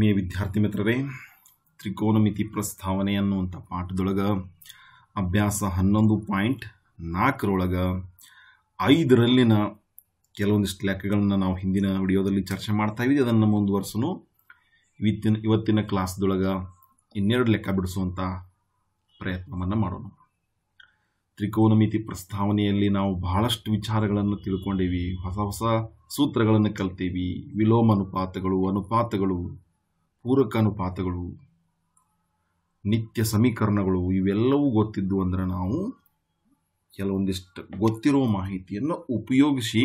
ಆತ್ಮೀಯ ವಿದ್ಯಾರ್ಥಿ ಮಿತ್ರರೇ ತ್ರಿಕೋನಮಿತಿ ಪ್ರಸ್ತಾವನೆ ಅನ್ನುವಂಥ ಪಾಠದೊಳಗೆ ಅಭ್ಯಾಸ ಹನ್ನೊಂದು ಪಾಯಿಂಟ್ ನಾಲ್ಕರೊಳಗೆ ಐದರಲ್ಲಿನ ಕೆಲವೊಂದಿಷ್ಟು ಲೆಕ್ಕಗಳನ್ನು ನಾವು ಹಿಂದಿನ ವಿಡಿಯೋದಲ್ಲಿ ಚರ್ಚೆ ಮಾಡ್ತಾ ಇದ್ದೀವಿ ಅದನ್ನು ಮುಂದುವರ್ಸನು ಇವತ್ತಿನ ಇವತ್ತಿನ ಕ್ಲಾಸ್ದೊಳಗೆ ಇನ್ನೆರಡು ಲೆಕ್ಕ ಬಿಡಿಸುವಂಥ ಪ್ರಯತ್ನವನ್ನು ಮಾಡೋಣ ತ್ರಿಕೋನಮಿತಿ ಪ್ರಸ್ತಾವನೆಯಲ್ಲಿ ನಾವು ಬಹಳಷ್ಟು ವಿಚಾರಗಳನ್ನು ತಿಳ್ಕೊಂಡಿವಿ ಹೊಸ ಹೊಸ ಸೂತ್ರಗಳನ್ನು ಕಲ್ತೀವಿ ವಿಲೋಮ ಅನುಪಾತಗಳು ಅನುಪಾತಗಳು ಪೂರಕ ಅನುಪಾತಗಳು ನಿತ್ಯ ಸಮೀಕರಣಗಳು ಇವೆಲ್ಲವೂ ಗೊತ್ತಿದ್ದು ಅಂದರೆ ನಾವು ಕೆಲವೊಂದಿಷ್ಟು ಗೊತ್ತಿರೋ ಮಾಹಿತಿಯನ್ನು ಉಪಯೋಗಿಸಿ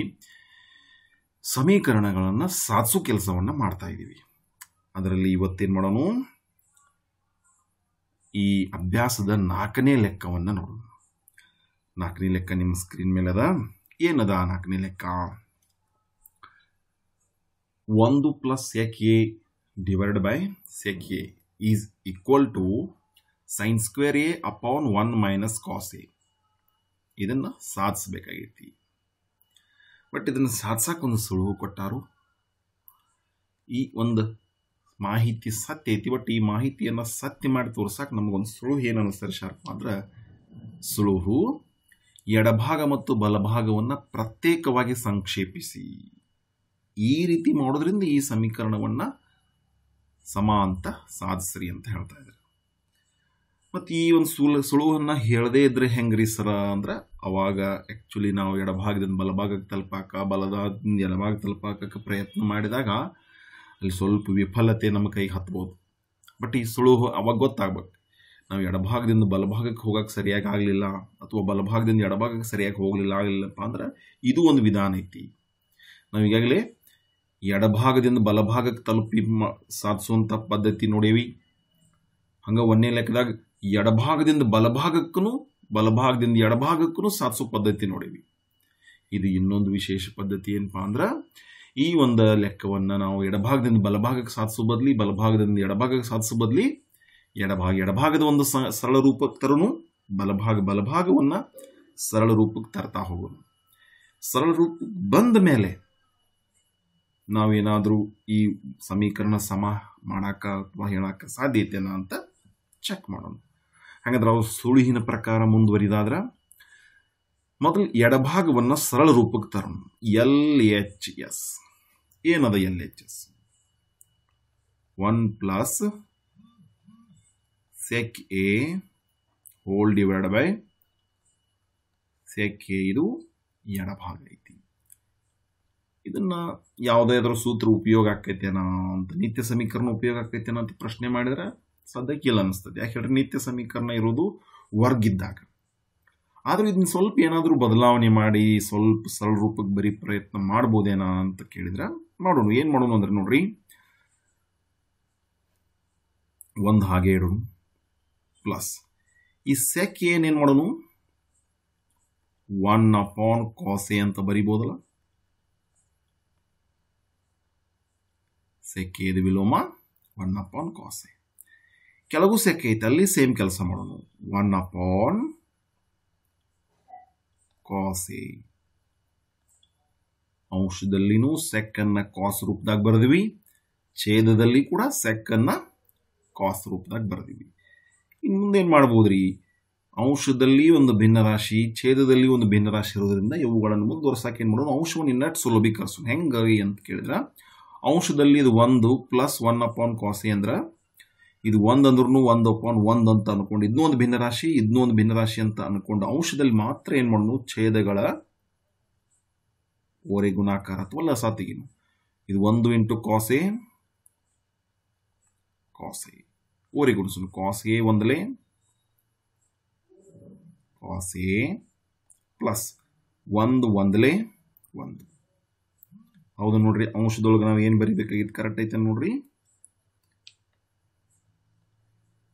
ಸಮೀಕರಣಗಳನ್ನು ಸಾಧಿಸೋ ಕೆಲಸವನ್ನು ಮಾಡ್ತಾ ಇದ್ದೀವಿ ಅದರಲ್ಲಿ ಇವತ್ತೇನು ಮಾಡೋಣ ಈ ಅಭ್ಯಾಸದ ನಾಲ್ಕನೇ ಲೆಕ್ಕವನ್ನು ನೋಡೋಣ ನಾಲ್ಕನೇ ಲೆಕ್ಕ ನಿಮ್ಮ ಸ್ಕ್ರೀನ್ ಮೇಲೆ ಅದ ಏನದ ನಾಲ್ಕನೇ ಲೆಕ್ಕ ಒಂದು ಪ್ಲಸ್ ಎಕ್ A divided by sec a is equal to sin square a upon 1 minus cos a ಇದನ್ನು ಸಾಧಿಸಬೇಕಾಗೈತಿ ಬಟ್ ಇದನ್ನು ಸಾಧಿಸೋಕ್ಕೊಂದು ಸುಳುವು ಕೊಟ್ಟಾರು ಈ ಒಂದು ಮಾಹಿತಿ ಸತ್ಯ ಐತಿ ಬಟ್ ಈ ಮಾಹಿತಿಯನ್ನು ಸತ್ಯ ಮಾಡಿ ತೋರ್ಸಕ್ಕೆ ನಮಗೊಂದು ಸುಳುವು ಏನು ಅನಿಸ್ತಾರೆ ಶಾರ್ಪ್ ಅಂದ್ರೆ ಸುಳುವು ಎಡಭಾಗ ಮತ್ತು ಬಲಭಾಗವನ್ನು ಪ್ರತ್ಯೇಕವಾಗಿ ಸಂಕ್ಷೇಪಿಸಿ ಈ ರೀತಿ ಮಾಡೋದ್ರಿಂದ ಈ ಸಮೀಕರಣವನ್ನು ಸಮ ಅಂತ ಸಾಧಿಸ್ರಿ ಅಂತ ಹೇಳ್ತಾ ಇದ್ದಾರೆ ಮತ್ತು ಈ ಒಂದು ಸುಳ್ಳು ಸುಳುವನ್ನು ಹೇಳದೇ ಇದ್ರೆ ಹೆಂಗ್ರಿ ಸರ ಅಂದ್ರೆ ಅವಾಗ ಆ್ಯಕ್ಚುಲಿ ನಾವು ಎಡಭಾಗದಿಂದ ಬಲಭಾಗಕ್ಕೆ ತಲುಪಾಕ ಬಲದಾಗದಿಂದ ಎಡಭಾಗ ತಲುಪಾಕಕ್ಕೆ ಪ್ರಯತ್ನ ಮಾಡಿದಾಗ ಅಲ್ಲಿ ಸ್ವಲ್ಪ ವಿಫಲತೆ ನಮ್ಮ ಕೈಗೆ ಹತ್ಬೋದು ಬಟ್ ಈ ಸುಳು ಅವಾಗ ಗೊತ್ತಾಗ್ಬೇಕು ನಾವು ಎಡಭಾಗದಿಂದ ಬಲಭಾಗಕ್ಕೆ ಹೋಗಕ್ಕೆ ಸರಿಯಾಗಿ ಆಗಲಿಲ್ಲ ಅಥವಾ ಬಲಭಾಗದಿಂದ ಎಡಭಾಗಕ್ಕೆ ಸರಿಯಾಗಿ ಹೋಗಲಿಲ್ಲ ಆಗಲಿಲ್ಲಪ್ಪ ಅಂದ್ರೆ ಇದು ಒಂದು ವಿಧಾನ ಐತಿ ನಾವು ಎಡಭಾಗದಿಂದ ಬಲಭಾಗಕ್ಕೆ ತಲುಪಿ ಸಾಧಿಸುವಂತ ಸಾಧಿಸುವಂಥ ಪದ್ಧತಿ ನೋಡೇವಿ ಹಂಗೆ ಒಂದೇ ಲೆಕ್ಕದಾಗ ಎಡಭಾಗದಿಂದ ಬಲಭಾಗಕ್ಕೂ ಬಲಭಾಗದಿಂದ ಎಡಭಾಗಕ್ಕೂ ಸಾಧಿಸೋ ಪದ್ಧತಿ ನೋಡೇವಿ ಇದು ಇನ್ನೊಂದು ವಿಶೇಷ ಪದ್ಧತಿ ಏನಪ್ಪಾ ಅಂದ್ರೆ ಈ ಒಂದು ಲೆಕ್ಕವನ್ನು ನಾವು ಎಡಭಾಗದಿಂದ ಬಲಭಾಗಕ್ಕೆ ಸಾಧಿಸೋ ಬದಲಿ ಬಲಭಾಗದಿಂದ ಎಡಭಾಗಕ್ಕೆ ಸಾಧಿಸೋ ಬದಲಿ ಎಡಭಾಗ ಎಡಭಾಗದ ಒಂದು ಸರಳ ರೂಪಕ್ಕೆ ತರನು ಬಲಭಾಗ ಬಲಭಾಗವನ್ನು ಸರಳ ರೂಪಕ್ಕೆ ತರ್ತಾ ಹೋಗೋಣ ಸರಳ ರೂಪಕ್ಕೆ ಬಂದ ಮೇಲೆ ನಾವೇನಾದರೂ ಈ ಸಮೀಕರಣ ಸಮ ಮಾಡಾಕ ಅಥವಾ ಹೇಳಕ್ಕೆ ಸಾಧ್ಯ ಅಂತ ಚೆಕ್ ಮಾಡೋಣ ಹಾಗಾದ್ರೆ ಅವ್ರು ಸುಳಿಹಿನ ಪ್ರಕಾರ ಮುಂದುವರಿದಾದ್ರೆ ಮೊದಲು ಎಡಭಾಗವನ್ನು ಸರಳ ರೂಪಕ್ಕೆ ತರೋಣ ಎಲ್ ಎಚ್ ಎಸ್ ಏನದ L H S one plus sec A whole divide by sec A ಇದು ಎಡಭಾಗ ಐತಿ ಇದನ್ನ ಯಾವುದಾದ್ರೂ ಸೂತ್ರ ಉಪಯೋಗ ಆಕೈತೇನೋ ಅಂತ ನಿತ್ಯ ಸಮೀಕರಣ ಉಪಯೋಗ ಆಕೈತೇನೋ ಅಂತ ಪ್ರಶ್ನೆ ಮಾಡಿದ್ರೆ ಸದ್ಯಕ್ಕೆ ಇಲ್ಲ ಅನಿಸ್ತದೆ ಯಾಕೆ ನಿತ್ಯ ಸಮೀಕರಣ ಇರೋದು ವರ್ಗಿದ್ದಾಗ ಆದರೂ ಇದನ್ನ ಸ್ವಲ್ಪ ಏನಾದರೂ ಬದಲಾವಣೆ ಮಾಡಿ ಸ್ವಲ್ಪ ಸರಳ ರೂಪಕ್ಕೆ ಬರೀ ಪ್ರಯತ್ನ ಮಾಡ್ಬೋದೇನಾ ಅಂತ ಕೇಳಿದ್ರೆ ನೋಡೋಣ ಏನು ಮಾಡೋಣ ಅಂದ್ರೆ ನೋಡ್ರಿ ಒಂದು ಹಾಗೆ ಇಡೋಣ ಪ್ಲಸ್ ಈ ಸೆಕ್ ಏನೇನು ಮಾಡೋಣ ಒನ್ ಅಪಾನ್ ಕಾಸೆ ಅಂತ ಬರಿಬೋದಲ್ಲ ಸೆಕೆ ವಿಲೋಮ ಒನ್ ಅಪಾನ್ ಕಾಸ್ ಎ ಕೆಲವು ಸೆಕೆ ಐತೆ ಅಲ್ಲಿ ಸೇಮ್ ಕೆಲಸ ಮಾಡೋಣ ಒನ್ ಅಪಾನ್ ಕಾಸ್ ಎ ಅಂಶದಲ್ಲಿನೂ ಸೆಕ್ಕನ್ನು ಕಾಸ್ ರೂಪದಾಗ ಬರೆದಿವಿ ಛೇದದಲ್ಲಿ ಕೂಡ ಸೆಕ್ಕನ್ನು ಕಾಸ್ ರೂಪದಾಗ ಬರೆದಿವಿ ಇನ್ನು ಮುಂದೆ ಏನು ಮಾಡ್ಬೋದ್ರಿ ಅಂಶದಲ್ಲಿ ಒಂದು ಭಿನ್ನ ರಾಶಿ ಛೇದದಲ್ಲಿ ಒಂದು ಭಿನ್ನ ರಾಶಿ ಇರೋದ್ರಿಂದ ಇವುಗಳನ್ನು ಮುಂದುವರ್ಸಕ್ಕೆ ಏನು ಮಾಡೋಣ ಅಂಶವನ್ನು ಇನ್ನಷ್ಟು ಸುಲಭೀಕರಿಸೋಣ ಹೆಂಗರಿ ಅಂತ ಕೇಳಿದ್ರೆ ಅಂಶದಲ್ಲಿ ಇದು ಒಂದು ಪ್ಲಸ್ ಒನ್ ಅಪಾನ್ ಕಾಸಿ ಅಂದ್ರೆ ಇದು ಒಂದು ಅಂದ್ರೂ ಒಂದು ಅಪಾನ್ ಒಂದು ಅಂತ ಅನ್ಕೊಂಡು ಇದನ್ನೂ ಒಂದು ಭಿನ್ನರಾಶಿ ಇದನ್ನೂ ಒಂದು ಭಿನ್ನರಾಶಿ ಅಂತ ಅನ್ಕೊಂಡು ಅಂಶದಲ್ಲಿ ಮಾತ್ರ ಏನು ಮಾಡೋಣ ಛೇದಗಳ ಓರೆ ಗುಣಾಕಾರ ಅಥವಾ ಲಸಾತಿಗಿನು ಇದು ಒಂದು ಇಂಟು ಕಾಸೆ ಕಾಸೆ ಓರೆ ಗುಣಿಸಲು ಕಾಸೆ ಒಂದಲೇ ಕಾಸೆ ಪ್ಲಸ್ ಒಂದು ಒಂದಲೇ ಒಂದು ಹೌದು ನೋಡ್ರಿ ಅಂಶದೊಳಗೆ ನಾವು ಏನು ಬರೀಬೇಕಾಗಿತ್ತು ಕರೆಕ್ಟ್ ಐತೆ ನೋಡ್ರಿ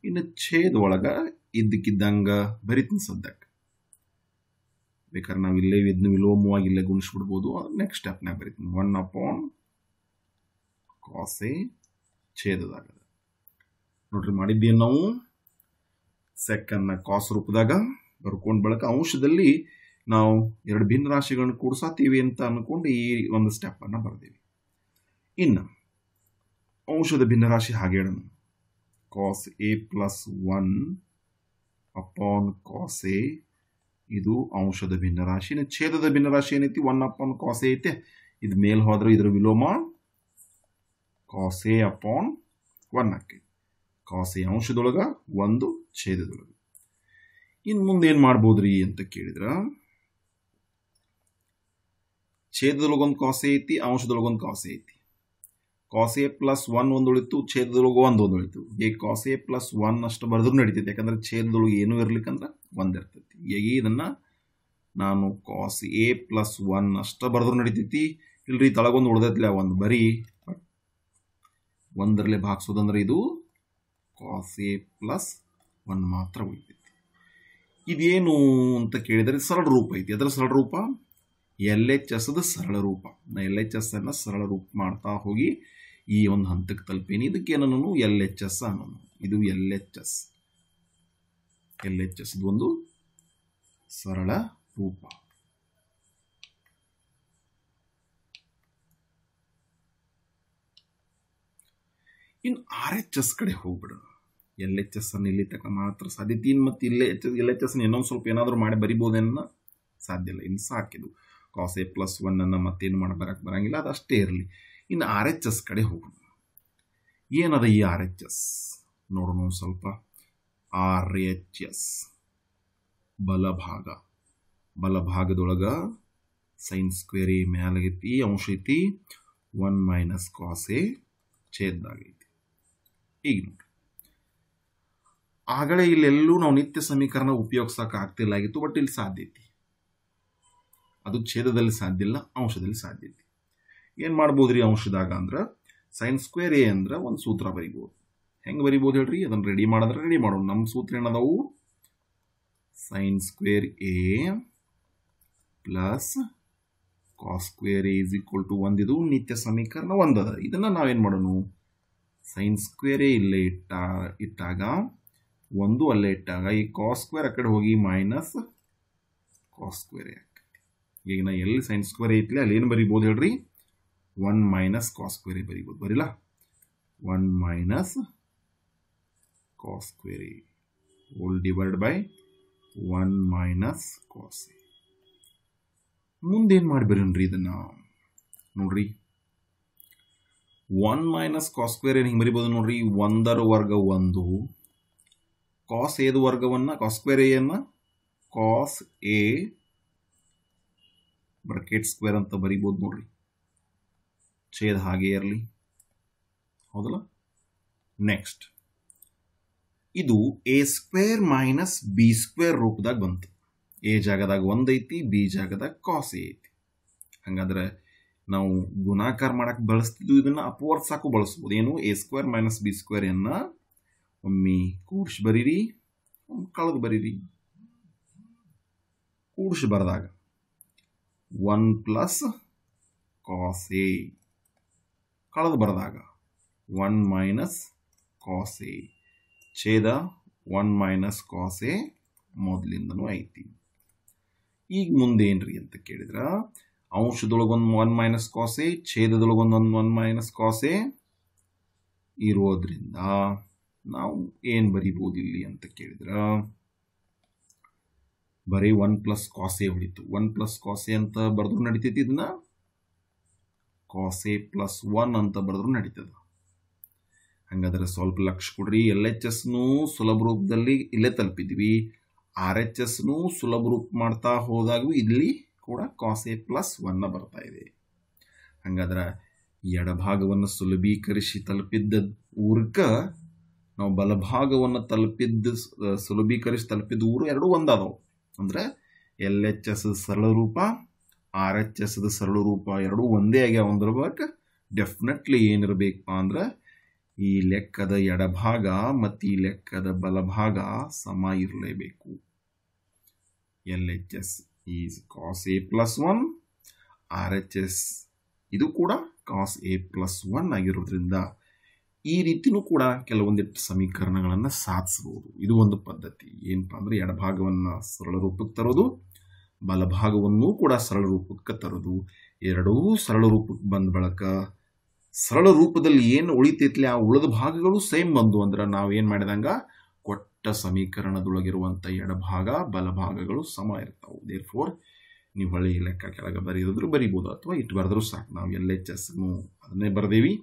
ಇನ್ನು ಛೇದ ಒಳಗೆ ಇದ್ದಕ್ಕಿದ್ದಂಗೆ ಬರಿತೀನಿ ಸದ್ಯಕ್ಕೆ ಬೇಕಾದ್ರೆ ನಾವು ಇಲ್ಲೇ ಇದ್ನ ವಿಲೋಮವಾಗಿ ಇಲ್ಲೇ ಗುಣಿಸ್ಬಿಡ್ಬೋದು ನೆಕ್ಸ್ಟ್ ಸ್ಟೆಪ್ನಾಗ ಬರಿತೀನಿ ಒನ್ ಅಪಾನ್ ಕಾಸೆ ಛೇದದಾಗ ನೋಡ್ರಿ ಮಾಡಿದ್ದೇನು ನಾವು ಸೆಕೆಂಡ್ನ ಕಾಸ್ ರೂಪದಾಗ ಬರ್ಕೊಂಡು ಬಳಕ ಅಂಶದಲ್ಲಿ ನಾವು ಎರಡು ಭಿನ್ನ ರಾಶಿಗಳನ್ನು ಕೂಡಿಸತ್ತೀವಿ ಅಂತ ಅಂದ್ಕೊಂಡು ಈ ಒಂದು ಸ್ಟೆಪ್ಪನ್ನು ಬರೆದೀವಿ ಇನ್ನು ಔಷಧ ಭಿನ್ನ ರಾಶಿ ಹಾಗೆ ಹೇಳೋಣ cos A plus one upon cos A ಇದು ಅಂಶದ ಛೇದ ಛೇದದ ರಾಶಿ ಏನೈತಿ ಒನ್ ಅಪಾನ್ ಕಾಸ್ ಎ ಐತೆ ಇದು ಮೇಲೆ ಹೋದ್ರೆ ಇದರ ವಿಲೋಮ ಕಾಸ್ ಎ ಅಪಾನ್ ಒನ್ ಆಕೈತಿ ಕಾಸ್ ಎ ಅಂಶದೊಳಗೆ ಒಂದು ಛೇದದೊಳಗೆ ಇನ್ನು ಮುಂದೆ ಏನು ಮಾಡ್ಬೋದ್ರಿ ಅಂತ ಕೇಳಿದ್ರೆ ಛೇದದೊಳಗೊಂದು ಕಾಸೆ ಐತಿ ಅಂಶದೊಳಗೊಂದು ಕಾಸೆ ಐತಿ ಎ ಪ್ಲಸ್ ಒನ್ ಒಂದು ಉಳಿತು ಛೇದದೊಳಗೆ ಒಂದು ಒಂದು ಉಳಿತು ಕಾಸ್ ಎ ಪ್ಲಸ್ ಒನ್ ಅಷ್ಟು ಬರೆದ್ರೂ ನಡೀತೈತೆ ಯಾಕಂದ್ರೆ ಛೇದದೊಳಗೆ ಏನೂ ಇರ್ಲಿಕ್ಕಂದ್ರೆ ಒಂದು ಇರ್ತೈತಿ ಈಗ ಇದನ್ನು ನಾನು ಕಾಸ್ ಎ ಪ್ಲಸ್ ಒನ್ ಅಷ್ಟು ಬರೆದ್ರೂ ನಡೀತೈತಿ ಇಲ್ರಿ ತಳಗೊಂದು ಉಳ್ದೈತಿಲ್ಲ ಒಂದು ಬರೀ ಒಂದರಲ್ಲಿ ಭಾಗಿಸೋದಂದ್ರೆ ಇದು ಕಾಸ್ ಎ ಪ್ಲಸ್ ಒನ್ ಮಾತ್ರ ಉಳಿತೈತಿ ಇದೇನು ಅಂತ ಕೇಳಿದರೆ ಸರಳ ರೂಪ ಐತಿ ಅದರ ಸರಳ ರೂಪ ಎಲ್ ಎಚ್ ಎಸ್ದ ಸರಳ ರೂಪ ನಾ ಎಲ್ ಎಚ್ ಎಸ್ ಅನ್ನ ಸರಳ ರೂಪ ಮಾಡ್ತಾ ಹೋಗಿ ಈ ಒಂದು ಹಂತಕ್ಕೆ ತಲುಪೇನಿ ಇದಕ್ಕೆ ಏನನ್ನು ಎಲ್ ಎಚ್ ಎಸ್ ಅನ್ನೋನು ಇದು L H S L H S ಒಂದು ಸರಳ ರೂಪ ಇನ್ನು ಆರ್ ಎಚ್ ಎಸ್ ಕಡೆ ಹೋಗ್ಬಿಡೋಣ ಎಲ್ ಎಚ್ ಎಸ್ ಅನ್ನು ಇಲ್ಲಿ ತಕ್ಕ ಮಾತ್ರ ಸಾಧ್ಯತೆ ಇನ್ ಮತ್ತೆ ಇಲ್ಲೇ ಎಚ್ ಎಲ್ ಎಚ್ ಎಸ್ ಇನ್ನೊಂದು ಸ್ವಲ್ಪ ಏನಾದರೂ ಮಾಡಿ ಬರಿಬೋದೇನ ಸಾಧ್ಯ ಇಲ್ಲ ಇನ್ನು ಸಾಕಿದು ಕಾಸ್ ಎ ಪ್ಲಸ್ ಒನ್ನನ್ನು ಮತ್ತೇನು ಮಾಡಿ ಬರೋಂಗಿಲ್ಲ ಅದು ಅಷ್ಟೇ ಇರಲಿ ಇನ್ನು ಆರ್ ಎಚ್ ಎಸ್ ಕಡೆ ಹೋಗೋಣ ಏನದ ಈ ಆರ್ ಎಚ್ ಎಸ್ ನೋಡೋಣ ಸ್ವಲ್ಪ ಆರ್ ಎಚ್ ಎಸ್ ಬಲಭಾಗ ಬಲಭಾಗದೊಳಗೆ ಸೈನ್ ಸ್ಕ್ವೇರಿ ಮ್ಯಾಲಾಗೈತಿ ಅಂಶ ಐತಿ ಒನ್ ಮೈನಸ್ ಕಾಸ್ ಎ ಛೇದ್ದಾಗೈತಿ ಈಗ ನೋಡಿ ಆಗಲೇ ಇಲ್ಲೆಲ್ಲೂ ನಾವು ನಿತ್ಯ ಸಮೀಕರಣ ಉಪಯೋಗಿಸೋಕೆ ಆಗ್ತಿಲ್ಲ ಆಗಿತ್ತು ಬಟ್ ಇಲ್ಲಿ ಸಾಧ್ಯ ಐತಿ ಅದು ಛೇದದಲ್ಲಿ ಸಾಧ್ಯ ಇಲ್ಲ ಅಂಶದಲ್ಲಿ ಸಾಧ್ಯ ಐತಿ ಏನು ಮಾಡ್ಬೋದು ರೀ ಅಂಶದಾಗ ಅಂದ್ರೆ ಸೈನ್ ಸ್ಕ್ವೇರ್ ಎ ಅಂದ್ರೆ ಒಂದು ಸೂತ್ರ ಬರಿಬೋದು ಹೆಂಗೆ ಬರಿಬೋದು ಹೇಳ್ರಿ ಅದನ್ನು ರೆಡಿ ಮಾಡಿದ್ರೆ ರೆಡಿ ಮಾಡೋಣ ನಮ್ಮ ಸೂತ್ರ ಏನದವು sine square A plus cos square A is equal to ಒಂದಿದು ನಿತ್ಯ ಸಮೀಕರಣ ಒಂದದ ಇದನ್ನು ನಾವೇನು ಮಾಡೋಣ ಸೈನ್ ಎ ಇಲ್ಲೇ ಇಟ್ಟ ಇಟ್ಟಾಗ ಒಂದು ಅಲ್ಲೇ ಇಟ್ಟಾಗ ಈ ಕಾಸ್ ಸ್ಕ್ವೇರ್ ಆ ಕಡೆ ಹೋಗಿ ಮೈನಸ್ ಕಾಸ್ ಸ್ಕ್ವೇರ್ ಎ ಈಗ ನಾ ಎಲ್ಲಿ ಸೈನ್ಸ್ ಸ್ಕ್ವೇರ್ ಐತ್ಲಿ ಅಲ್ಲಿ ಏನು ಬರಿಬೋದು ಹೇಳ್ರಿ ಒನ್ ಮೈನಸ್ ಕಾಸ್ ಸ್ಕ್ವೇರ್ ಬರಿಬೋದು ಬರೀಲ್ಲ one minus cos square whole divide by one minus cos ಮುಂದೇನು ಮಾಡಿಬರೀನ್ರಿ ಇದನ್ನು ನೋಡ್ರಿ ಒನ್ ಮೈನಸ್ ಕಾಸ್ ಸ್ಕ್ವೇರ್ ಏನು ಹಿಂಗೆ ಬರಿಬೋದು ನೋಡ್ರಿ ಒಂದರ ವರ್ಗ ಒಂದು ಕಾಸ್ ಏದು ವರ್ಗವನ್ನು ಕಾಸ್ ಸ್ಕ್ವೇರ್ ಏನು ಕಾಸ್ ಎ ಬ್ರಕೆಟ್ ಸ್ಕ್ವೇರ್ ಅಂತ ಬರಿಬೋದು ನೋಡ್ರಿ ಛೇದ ಹಾಗೆ ಇರಲಿ ಹೌದಲ್ಲ ನೆಕ್ಸ್ಟ್ ಇದು A square minus B square ರೂಪದಾಗ ಬಂತು ಎ ಜಾಗದಾಗ ಒಂದೈತಿ ಬಿ ಜಾಗದಾಗ ಕಾಸ್ ಎ ಐತಿ ಹಂಗಾದ್ರೆ ನಾವು ಗುಣಾಕಾರ ಮಾಡಕ್ಕೆ ಬಳಸ್ತಿದ್ದು ಇದನ್ನು ಸಾಕು ಬಳಸ್ಬೋದು ಏನು A square minus B square ಅನ್ನ ಒಮ್ಮೆ ಕೂಡ್ಸ್ ಬರೀರಿ ಕಳೆದು ಬರೀರಿ ಕೂಡ್ಸ್ ಬರೆದಾಗ ಒನ್ ಪ್ಲಸ್ ಕಾಸ್ ಎ ಕಳೆದು ಬರೆದಾಗ ಒನ್ ಮೈನಸ್ ಕಾಸ್ ಎ ಛೇದ ಒನ್ ಮೈನಸ್ ಕಾಸ್ ಎ ಮೊದಲಿಂದನೂ ಐತಿ ಈಗ ಮುಂದೆ ಏನ್ರಿ ಅಂತ ಕೇಳಿದ್ರ ಅಂಶದೊಳಗೊಂದು ಒನ್ ಮೈನಸ್ ಕಾಸೆ ಛೇದದೊಳಗೊಂದು ಒಂದು ಒನ್ ಮೈನಸ್ ಕಾಸೆ ಇರೋದ್ರಿಂದ ನಾವು ಏನು ಬರಿಬೋದಿಲ್ಲಿ ಅಂತ ಕೇಳಿದ್ರೆ ಬರೀ ಒನ್ ಪ್ಲಸ್ ಕಾಸೆ ಹೊಡಿತು ಒನ್ ಪ್ಲಸ್ ಕಾಸೆ ಅಂತ ಬರೆದ್ರು ನಡೀತೈತಿ ಇದನ್ನ ಕಾಸೆ ಪ್ಲಸ್ ಒನ್ ಅಂತ ಬರೆದ್ರು ನಡೀತದ ಹಂಗಾದ್ರೆ ಸ್ವಲ್ಪ ಲಕ್ಷ ಕೊಡ್ರಿ ಎಲ್ ಎಚ್ ಎಸ್ನೂ ಸುಲಭ ರೂಪದಲ್ಲಿ ಇಲ್ಲೇ ತಲುಪಿದ್ವಿ ಆರ್ ಎಚ್ ಎಸ್ನೂ ಸುಲಭ ರೂಪ ಮಾಡ್ತಾ ಹೋದಾಗೂ ಇಲ್ಲಿ ಕೂಡ ಕಾಸೆ ಪ್ಲಸ್ ಒನ್ನ ಬರ್ತಾ ಇದೆ ಹಂಗಾದ್ರೆ ಎಡಭಾಗವನ್ನು ಸುಲಭೀಕರಿಸಿ ತಲುಪಿದ್ದ ಊರ್ಕ ನಾವು ಬಲಭಾಗವನ್ನು ತಲುಪಿದ್ದ ಸುಲಭೀಕರಿಸಿ ತಲುಪಿದ ಊರು ಎರಡೂ ಒಂದಾದವು ಅಂದರೆ ಎಲ್ ಎಚ್ ಎಸ್ ಸರಳ ರೂಪ ಆರ್ ಎಚ್ ಎಸ್ ಸರಳ ರೂಪ ಎರಡು ಒಂದೇ ಆಗ್ಯಾವ ಅಂದ್ರ ಬಟ್ ಡೆಫಿನೆಟ್ಲಿ ಏನಿರಬೇಕು ಅಂದ್ರೆ ಈ ಲೆಕ್ಕದ ಎಡಭಾಗ ಮತ್ತು ಈ ಲೆಕ್ಕದ ಬಲಭಾಗ ಸಮ ಇರಲೇಬೇಕು L H S is cos A plus one R H S ಇದು ಕೂಡ ಕಾಸ್ ಎ ಪ್ಲಸ್ ಒನ್ ಆಗಿರೋದ್ರಿಂದ ಈ ರೀತಿಯೂ ಕೂಡ ಕೆಲವೊಂದಿಟ್ಟು ಸಮೀಕರಣಗಳನ್ನು ಸಾಧಿಸಬಹುದು ಇದು ಒಂದು ಪದ್ಧತಿ ಏನಪ್ಪ ಅಂದರೆ ಎಡಭಾಗವನ್ನು ಸರಳ ರೂಪಕ್ಕೆ ತರೋದು ಬಲಭಾಗವನ್ನು ಕೂಡ ಸರಳ ರೂಪಕ್ಕೆ ತರೋದು ಎರಡೂ ಸರಳ ರೂಪಕ್ಕೆ ಬಂದ ಬಳಕ ಸರಳ ರೂಪದಲ್ಲಿ ಏನು ಉಳಿತೈತ್ಲಿ ಆ ಉಳಿದ ಭಾಗಗಳು ಸೇಮ್ ಬಂದು ಅಂದ್ರೆ ಏನು ಮಾಡಿದಂಗ ಕೊಟ್ಟ ಸಮೀಕರಣದೊಳಗಿರುವಂಥ ಎಡಭಾಗ ಬಲಭಾಗಗಳು ಸಮ ಇರ್ತಾವೆ ದೇರ್ ಫೋರ್ ನೀವು ಹಳ್ಳಿ ಲೆಕ್ಕ ಕೆಳಗೆ ಬರೀದ್ರು ಬರಿಬೋದು ಅಥವಾ ಇಟ್ಟು ಬರೆದ್ರೂ ಸಾಕು ನಾವು ಎಲ್ ಎಚ್ ಎಸ್ ಅದನ್ನೇ ಬರೆದೇವಿ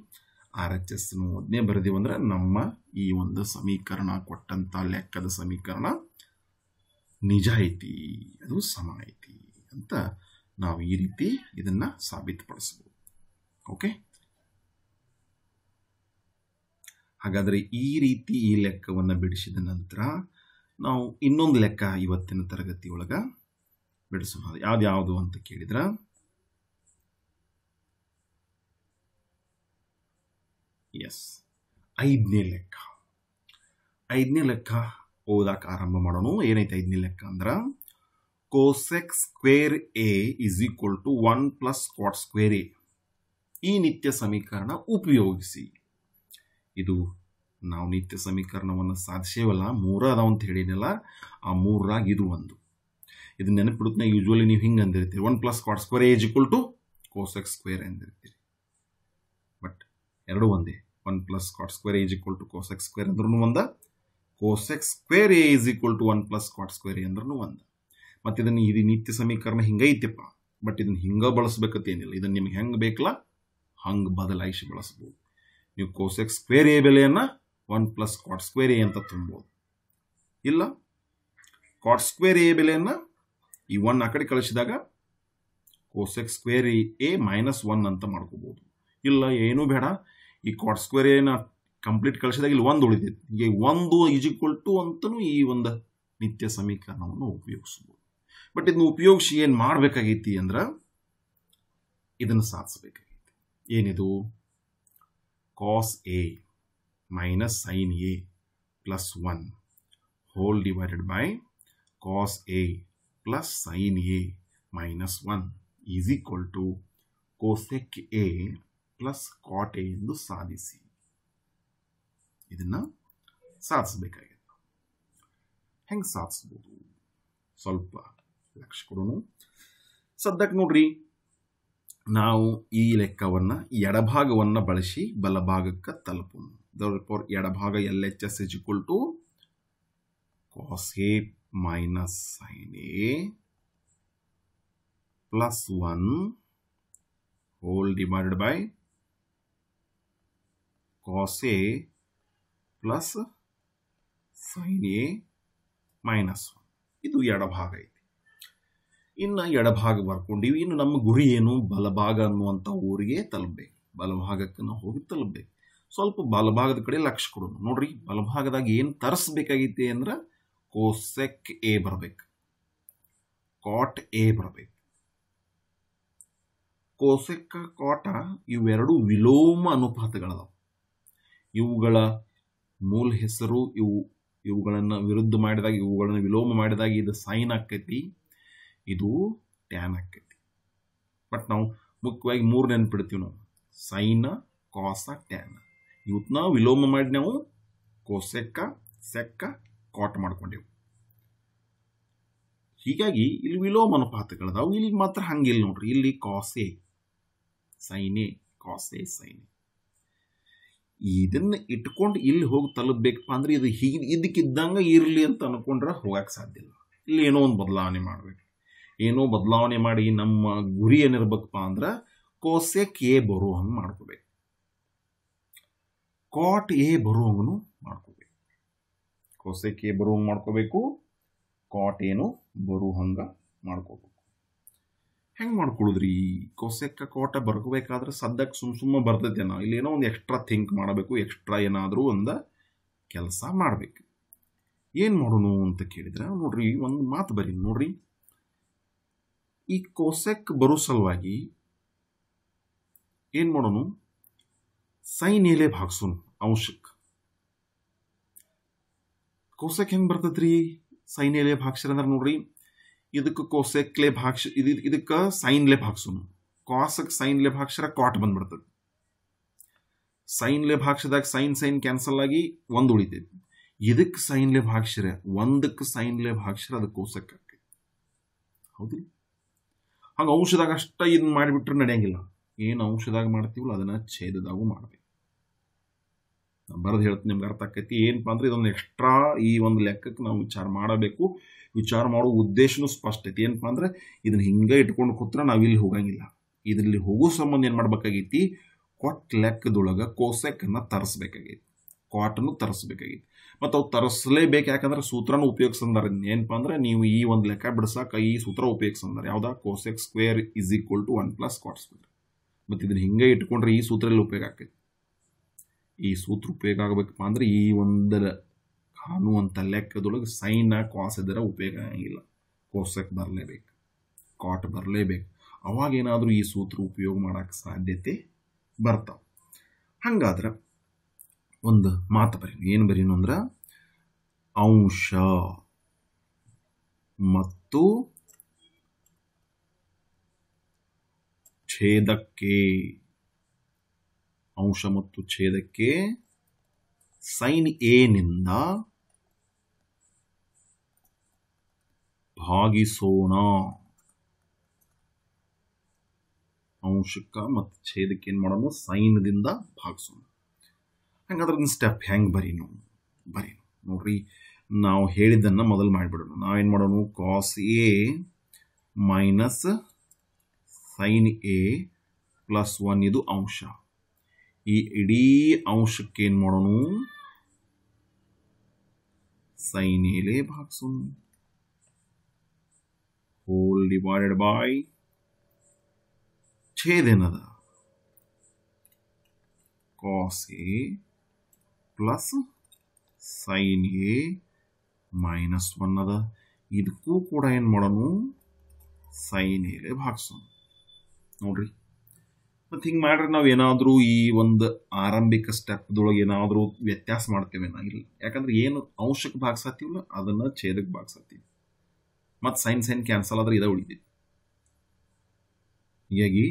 ಆರ್ ಎಚ್ ಎಸ್ ಓದ್ನೇ ಅಂದ್ರೆ ನಮ್ಮ ಈ ಒಂದು ಸಮೀಕರಣ ಕೊಟ್ಟಂತ ಲೆಕ್ಕದ ಸಮೀಕರಣ ನಿಜ ಐತಿ ಅದು ಸಮ ಐತಿ ಅಂತ ನಾವು ಈ ರೀತಿ ಇದನ್ನ ಸಾಬೀತುಪಡಿಸಬಹುದು ಓಕೆ ಹಾಗಾದ್ರೆ ಈ ರೀತಿ ಈ ಲೆಕ್ಕವನ್ನು ಬಿಡಿಸಿದ ನಂತರ ನಾವು ಇನ್ನೊಂದು ಲೆಕ್ಕ ಇವತ್ತಿನ ತರಗತಿಯೊಳಗ ಬಿಡಿಸೋಣ ಯಾವ್ದು ಯಾವುದು ಅಂತ ಕೇಳಿದ್ರೆ ಎಸ್ ಐದನೇ ಲೆಕ್ಕ ಐದನೇ ಲೆಕ್ಕ ಓದಕ್ಕೆ ಆರಂಭ ಮಾಡೋಣ ಏನೈತೆ ಐದನೇ ಲೆಕ್ಕ ಅಂದ್ರೆ cosec square A is equal to one plus cot square A ಈ ನಿತ್ಯ ಸಮೀಕರಣ ಉಪಯೋಗಿಸಿ ಇದು ನಾವು ನಿತ್ಯ ಸಮೀಕರಣವನ್ನು ಸಾಧಿಸೇವಲ್ಲ ಮೂರ ಅದಾವ ಅಂತ ಹೇಳಿನಲ್ಲ ಆ ಮೂರಾಗಿ ಇದು ಒಂದು ಇದು ನೆನಪಿಡುತ್ತೆ ಯೂಶ್ವಲಿ ನೀವು ಹಿಂಗೆ ಅಂದಿರ್ತೀರಿ one plus cot square A is equal to cosec square ಅಂದಿರ್ತೀರಿ ಎರಡು ಒಂದೇ one plus cot square is equal to cosec square ಅಂದ್ರೂ ಒಂದು cosec square A equal to one plus cot square A ಅಂದ್ರೂ ಒಂದು ಮತ್ತು ಇದನ್ನು ಇದು ನಿತ್ಯ ಸಮೀಕರಣ ಹಿಂಗೈತಿಪ್ಪ ಬಟ್ ಇದನ್ನು ಹಿಂಗೆ ಏನಿಲ್ಲ ಇದನ್ನು ನಿಮ್ಗೆ ಹೆಂಗೆ ಬೇಕಲ್ಲ ಹಂಗೆ ಬದಲಾಯಿಸಿ ಬಳಸಬಹುದು ನೀವು ಕೋಸೆಕ್ ಸ್ಕ್ವೇರ್ ಎ ಬೆಲೆಯನ್ನ one plus cot square A ಅಂತ ತುಂಬೋದು ಇಲ್ಲ ಕಾಟ್ ಸ್ಕ್ವೇರ್ ಎ ಬೆಲೆಯನ್ನ ಈ ಒನ್ ಆ ಕಡೆ ಕಳಿಸಿದಾಗ cosec square A minus one ಅಂತ ಮಾಡ್ಕೋಬಹುದು ಇಲ್ಲ ಏನೂ ಬೇಡ ಈ ಕಾಟ್ ಸ್ಕ್ವೇರ್ ಏನ ಕಂಪ್ಲೀಟ್ ಕಳಿಸಿದಾಗ ಇಲ್ಲಿ ಒಂದು ಉಳಿದೈತಿ ಹೀಗೆ ಒಂದು ಈಸ್ ಈಕ್ವಲ್ ಟು ಅಂತಲೂ ಈ ಒಂದು ನಿತ್ಯ ಸಮೀಕರಣವನ್ನು ಉಪಯೋಗಿಸ್ಬೋದು ಬಟ್ ಇದನ್ನು ಉಪಯೋಗಿಸಿ ಏನು ಮಾಡಬೇಕಾಗೈತಿ ಅಂದ್ರೆ ಇದನ್ನು ಸಾಧಿಸಬೇಕಾಗೈತಿ ಏನಿದು cos A minus sine A plus one whole divided by cos A plus sine A minus one is equal to cosec A plus cot A ಎಂದು ಸಾಧಿಸಿ ಇದನ್ನ ಸಾಧಿಸಬೇಕಾಗಿತ್ತು ಹೆಂಗೆ ಸಾಧಿಸ್ಬೋದು ಸ್ವಲ್ಪ ಲಕ್ಷ ಕೊಡೋಣ ಸದ್ಯಕ್ಕೆ ನೋಡ್ರಿ ನಾವು ಈ ಲೆಕ್ಕವನ್ನು ಎಡಭಾಗವನ್ನು ಬಳಸಿ ಬಲಭಾಗಕ್ಕೆ ತಲುಪೋಣ ಎಡಭಾಗ L H S equal to cos A minus sine A plus one whole divided by cos A plus sine A minus ಇದು ಎಡಭಾಗ ಐತಿ ಇನ್ನು ಎಡಭಾಗ ಬರ್ಕೊಂಡಿವಿ ಇನ್ನು ನಮ್ಮ ಗುರಿ ಏನು ಬಲಭಾಗ ಅನ್ನುವಂಥ ಊರಿಗೆ ತಲುಪಬೇಕು ಬಲಭಾಗಕ್ಕೆ ನಾವು ಹೋಗಿ ತಲುಪಬೇಕು ಸ್ವಲ್ಪ ಬಲಭಾಗದ ಕಡೆ ಲಕ್ಷ್ಯ ಕೊಡೋಣ ನೋಡ್ರಿ ಬಲಭಾಗದಾಗ ಏನು ತರಿಸ್ಬೇಕಾಗಿತ್ತು ಅಂದ್ರೆ ಕೋಸೆಕ್ ಎ ಬರಬೇಕು ಕಾಟ್ ಎ ಬರಬೇಕು ಕೋಸೆಕ್ ಕಾಟ ಇವೆರಡು ವಿಲೋಮ ಅನುಪಾತಗಳದಾವ ಇವುಗಳ ಮೂಲ ಹೆಸರು ಇವು ಇವುಗಳನ್ನು ವಿರುದ್ಧ ಮಾಡಿದಾಗ ಇವುಗಳನ್ನು ವಿಲೋಮ ಮಾಡಿದಾಗ ಇದು ಸೈನ್ ಆಕೈತಿ ಇದು ಟ್ಯಾನ್ ಆಕೈತಿ ಬಟ್ ನಾವು ಮುಖ್ಯವಾಗಿ ಮೂರು ನೆನ್ಪಿಡ್ತೀವಿ ನಾವು ಸೈನ ಕಾಸ ಟ್ಯಾನ್ ನಾವು ವಿಲೋಮ ಮಾಡಿ ನಾವು ಕೋಸೆಕ್ಕ ಸೆಕ್ಕ ಕಾಟ್ ಮಾಡ್ಕೊಂಡೆವು ಹೀಗಾಗಿ ಇಲ್ಲಿ ವಿಲೋಮ ಅನುಪಾತಗಳದಾವು ಇಲ್ಲಿ ಮಾತ್ರ ಹಂಗಿಲ್ಲ ನೋಡ್ರಿ ಇಲ್ಲಿ ಕಾಸೆ ಸೈನೆ ಕಾಸೆ ಸೈನೆ ಇದನ್ನು ಇಟ್ಕೊಂಡು ಇಲ್ಲಿ ಹೋಗಿ ತಲುಪಬೇಕಪ್ಪ ಅಂದ್ರೆ ಇದು ಹೀಗೆ ಇದಕ್ಕಿದ್ದಂಗೆ ಇರಲಿ ಅಂತ ಅನ್ಕೊಂಡ್ರೆ ಹೋಗಕ್ಕೆ ಸಾಧ್ಯ ಇಲ್ಲ ಇಲ್ಲಿ ಏನೋ ಒಂದು ಬದಲಾವಣೆ ಮಾಡಬೇಕು ಏನೋ ಬದಲಾವಣೆ ಮಾಡಿ ನಮ್ಮ ಗುರಿ ಏನಿರ್ಬೇಕಪ್ಪ ಅಂದ್ರೆ ಕೆ ಬರೋ ಹಂಗೆ ಮಾಡ್ಕೋಬೇಕು ಕಾಟ್ ಎ ಬರೋ ಹಂಗೂ ಮಾಡ್ಕೋಬೇಕು ಕೆ ಬರೋ ಹಂಗೆ ಮಾಡ್ಕೋಬೇಕು ಕಾಟ್ ಏನು ಬರೋ ಹಂಗೆ ಮಾಡ್ಕೋಬೇಕು ಹೆಂಗೆ ಮಾಡ್ಕೊಳ್ಳೋದ್ರಿ ಕೊಸೆಕ್ಕ ಕೋಟ ಬರ್ಕೋಬೇಕಾದ್ರೆ ಸದ್ಯಕ್ಕೆ ಸುಮ್ಮ ಸುಮ್ಮನೆ ಬರ್ತೈತೆ ನಾವು ಇಲ್ಲೇನೋ ಒಂದು ಎಕ್ಸ್ಟ್ರಾ ಥಿಂಕ್ ಮಾಡಬೇಕು ಎಕ್ಸ್ಟ್ರಾ ಏನಾದರೂ ಒಂದು ಕೆಲಸ ಮಾಡಬೇಕು ಏನು ಮಾಡೋನು ಅಂತ ಕೇಳಿದ್ರೆ ನೋಡ್ರಿ ಒಂದು ಮಾತು ಬರೀ ನೋಡ್ರಿ ಈ ಕೋಸೆಕ್ ಬರೋ ಸಲುವಾಗಿ ಏನು ಮಾಡೋನು ಸೈನೇಲೆ ಭಾಗ್ಸೋನು ಅಂಶಕ್ಕೆ ಕೋಸೆಕ್ ಹೆಂಗೆ ಬರ್ತೈತ್ರಿ ಸೈನೇಲೆ ಎಲೆ ಅಂದ್ರೆ ನೋಡ್ರಿ ಇದಕ್ಕೆ ಕೋಸೆಕ್ಲೆ ಭಾಕ್ಷ ಇದು ಇದಕ್ಕೆ ಸೈನ್ ಲೆ ಹಾಕ್ಸೋನು ಕಾಸಕ್ಕೆ ಸೈನ್ ಲೆ ಭಾಕ್ಷರ ಕಾಟ್ ಬಂದ್ಬಿಡ್ತದೆ ಸೈನ್ ಲೆ ಭಾಕ್ಷದಾಗ ಸೈನ್ ಸೈನ್ ಕ್ಯಾನ್ಸಲ್ ಆಗಿ ಒಂದು ಉಳಿತೈತಿ ಇದಕ್ಕೆ ಸೈನ್ ಲೆ ಒಂದಕ್ಕೆ ಸೈನ್ ಲೇ ಭಾಕ್ಷರ ಅದು ಕೋಸಕ್ಕೆ ಹಾಕೈತಿ ಹೌದ್ರಿ ಹಂಗೆ ಔಷಧಾಗ ಅಷ್ಟ ಇದನ್ನ ಮಾಡಿಬಿಟ್ರೆ ನಡೆಯಂಗಿಲ್ಲ ಏನು ಔಷಧಾಗ ಮಾಡ್ತೀವಲ್ಲ ಅದನ್ನ ಛೇದದಾಗೂ ಮಾಡಬೇಕು ಬರೆದು ಹೇಳ್ತೀನಿ ನಿಮ್ಗೆ ಅರ್ಥ ಆಕೈತಿ ಏನಪ್ಪ ಅಂದ್ರೆ ಇದೊಂದು ಎಕ್ಸ್ಟ್ರಾ ಈ ಒಂದು ಲೆಕ್ಕಕ್ಕೆ ನಾವು ವಿಚಾರ ಮಾಡಬೇಕು ವಿಚಾರ ಮಾಡೋ ಉದ್ದೇಶನೂ ಸ್ಪಷ್ಟ ಐತಿ ಏನಪ್ಪ ಅಂದ್ರೆ ಇದನ್ನ ಹಿಂಗೆ ಇಟ್ಕೊಂಡು ಕೂತ್ರೆ ನಾವು ಇಲ್ಲಿ ಹೋಗಂಗಿಲ್ಲ ಇದರಲ್ಲಿ ಹೋಗೋ ಸಂಬಂಧ ಏನು ಮಾಡ್ಬೇಕಾಗೈತಿ ಕೊಟ್ಟ ಲೆಕ್ಕದೊಳಗೆ ಕೋಸೆಕ್ಕನ್ನು ತರಿಸ್ಬೇಕಾಗೈತಿ ಕ್ವಾಟನ್ನು ತರಿಸ್ಬೇಕಾಗೈತಿ ಮತ್ತು ಅವು ತರಿಸಲೇಬೇಕು ಯಾಕಂದ್ರೆ ಸೂತ್ರನ ಉಪಯೋಗಿಸಂದಾರೆ ಏನಪ್ಪ ಅಂದ್ರೆ ನೀವು ಈ ಒಂದು ಲೆಕ್ಕ ಬಿಡಿಸೋಕೆ ಈ ಸೂತ್ರ ಉಪಯೋಗಿಸಂದಾರೆ ಯಾವುದಾ cosec square is equal to one plus cot square ಮತ್ತು ಇದನ್ನ ಹಿಂಗೆ ಇಟ್ಕೊಂಡ್ರೆ ಈ ಸೂತ್ರದಲ್ಲಿ ಉಪಯೋಗ ಆಕೈತಿ ಈ ಸೂತ್ರ ಉಪಯೋಗ ಆಗಬೇಕಪ್ಪ ಅಂದ್ರೆ ಈ ಒಂದರ ಕಾನು ಅಂತ ಲೆಕ್ಕದೊಳಗೆ ಸೈನ್ ಕಾಸ್ ಇದರ ಉಪಯೋಗ ಆಗಿಲ್ಲ ಕೋಸಕ್ಕೆ ಬರಲೇಬೇಕು ಕಾಟ್ ಬರಲೇಬೇಕು ಏನಾದರೂ ಈ ಸೂತ್ರ ಉಪಯೋಗ ಮಾಡೋಕ್ಕೆ ಸಾಧ್ಯತೆ ಬರ್ತಾವೆ ಹಂಗಾದ್ರೆ ಒಂದು ಮಾತು ಬರೀನು ಏನು ಬರೀನು ಅಂದ್ರೆ ಅಂಶ ಮತ್ತು ಛೇದಕ್ಕೆ ಅಂಶ ಮತ್ತು ಛೇದಕ್ಕೆ ಸೈನ್ ನಿಂದ ಭಾಗಿಸೋಣ ಅಂಶಕ್ಕೆ ಮತ್ತು ಛೇದಕ್ಕೆ ಏನು ಮಾಡೋಣ ಸೈನ್ದಿಂದ ಭಾಗಿಸೋಣ ಹಂಗಾದ್ರೆ ಸ್ಟೆಪ್ ಹೆಂಗೆ ಬರೀನು ಬರೀನು ನೋಡ್ರಿ ನಾವು ಹೇಳಿದ್ದನ್ನು ಮೊದಲು ಮಾಡಿಬಿಡೋಣ ನಾವೇನು ಮಾಡೋಣ cos A minus sine A plus one ಇದು ಅಂಶ ಈ ಇಡೀ ಅಂಶಕ್ಕೆ ಏನು ಮಾಡೋಣ ಸೈನ್ ಎಲೆ ಭಾಗಿಸೋಣ ಹೋಲ್ डिवाइडेड बाय छः ಏನದ था cos plus sine A minus one ಅದ ಇದಕ್ಕೂ ಕೂಡ ಏನು ಮಾಡೋನು ಸೈನ್ ಎಗೆ ಭಾಗಿಸೋಣ ನೋಡ್ರಿ ಮತ್ತು ಹಿಂಗೆ ಮಾಡ್ರಿ ನಾವು ಏನಾದರೂ ಈ ಒಂದು ಆರಂಭಿಕ ಸ್ಟೆಪ್ದೊಳಗೆ ಏನಾದರೂ ವ್ಯತ್ಯಾಸ ಮಾಡ್ತೇವೆ ಇಲ್ಲ ಯಾಕಂದ್ರೆ ಏನು ಅಂಶಕ್ಕೆ ಭಾಗಿಸತ್ತೀವಲ್ಲ ಅದನ್ನು ಛೇದಕ್ಕೆ ಭಾಗಿಸತ್ತೀವಿ ಮತ್ ಸೈನ್ ಸೈನ್ ಕ್ಯಾನ್ಸಲ್ ಆದ್ರೆ ಇದೇ ಉಳಿದಿದೆ ಹೀಗಾಗಿ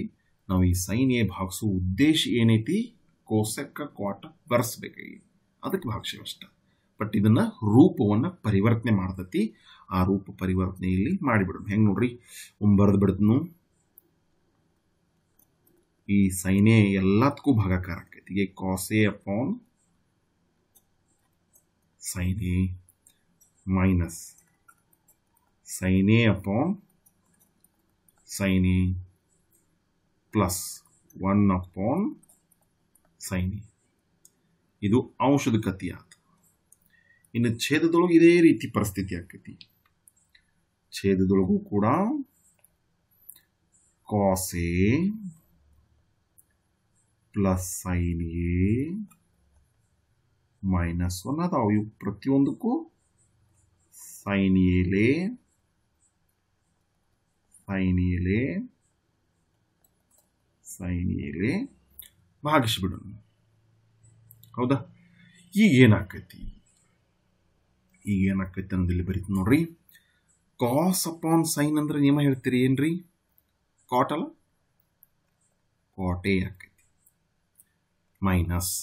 ನಾವು ಈ ಸೈನ್ ಎ ಭಾಗಿಸೋ ಉದ್ದೇಶ ಏನೈತಿ ಕೋಸಕ್ಕ ಕ್ವಾಟ ಬರ್ಸ್ಬೇಕಾಗಿ ಅದಕ್ಕೆ ಭಾಗ್ಯ ಅಷ್ಟ ಬಟ್ ಇದನ್ನ ರೂಪವನ್ನು ಪರಿವರ್ತನೆ ಮಾಡ್ತತಿ ಆ ರೂಪ ಪರಿವರ್ತನೆ ಇಲ್ಲಿ ಮಾಡಿಬಿಡೋಣ ಹೆಂಗ್ ನೋಡ್ರಿ ಬರೆದು ಬಿಡದ್ನು ಈ ಸೈನೆ ಎಲ್ಲದಕ್ಕೂ ಭಾಗಕಾರ ಆಕೈತಿ ಈಗ cos A upon sine A minus sin A upon sin A plus 1 upon sin A ಇದು ಅಂಶದ ಕತಿ ಇನ್ನು ಛೇದದೊಳಗೆ ಇದೇ ರೀತಿ ಪರಿಸ್ಥಿತಿ ಆಗ್ತೈತಿ ಛೇದದೊಳಗೂ ಕೂಡ cos A plus sine A minus one ಅದಾವ ಇವು ಪ್ರತಿಯೊಂದಕ್ಕೂ ಸೈನ್ ಎಲೆ ಸೈನ್ ಸೈನ್ ಎಲೆ ಭಾಗಿಸಿಬಿಡೋಣ ಹೌದಾ ಈಗ ಏನಾಕೈತಿ ಈಗ ಏನಾಕೈತಿ ಅನ್ನೋದು ಇಲ್ಲಿ ಬರೀತು ನೋಡ್ರಿ ಕಾಸ್ ಅಪಾನ್ ಸೈನ್ ಅಂದ್ರೆ ನಿಯಮ ಹೇಳ್ತೀರಿ ಏನ್ರಿ ಕಾಟ್ ಅಲ್ಲ ಕಾಟೇ ಆಕೈತಿ minus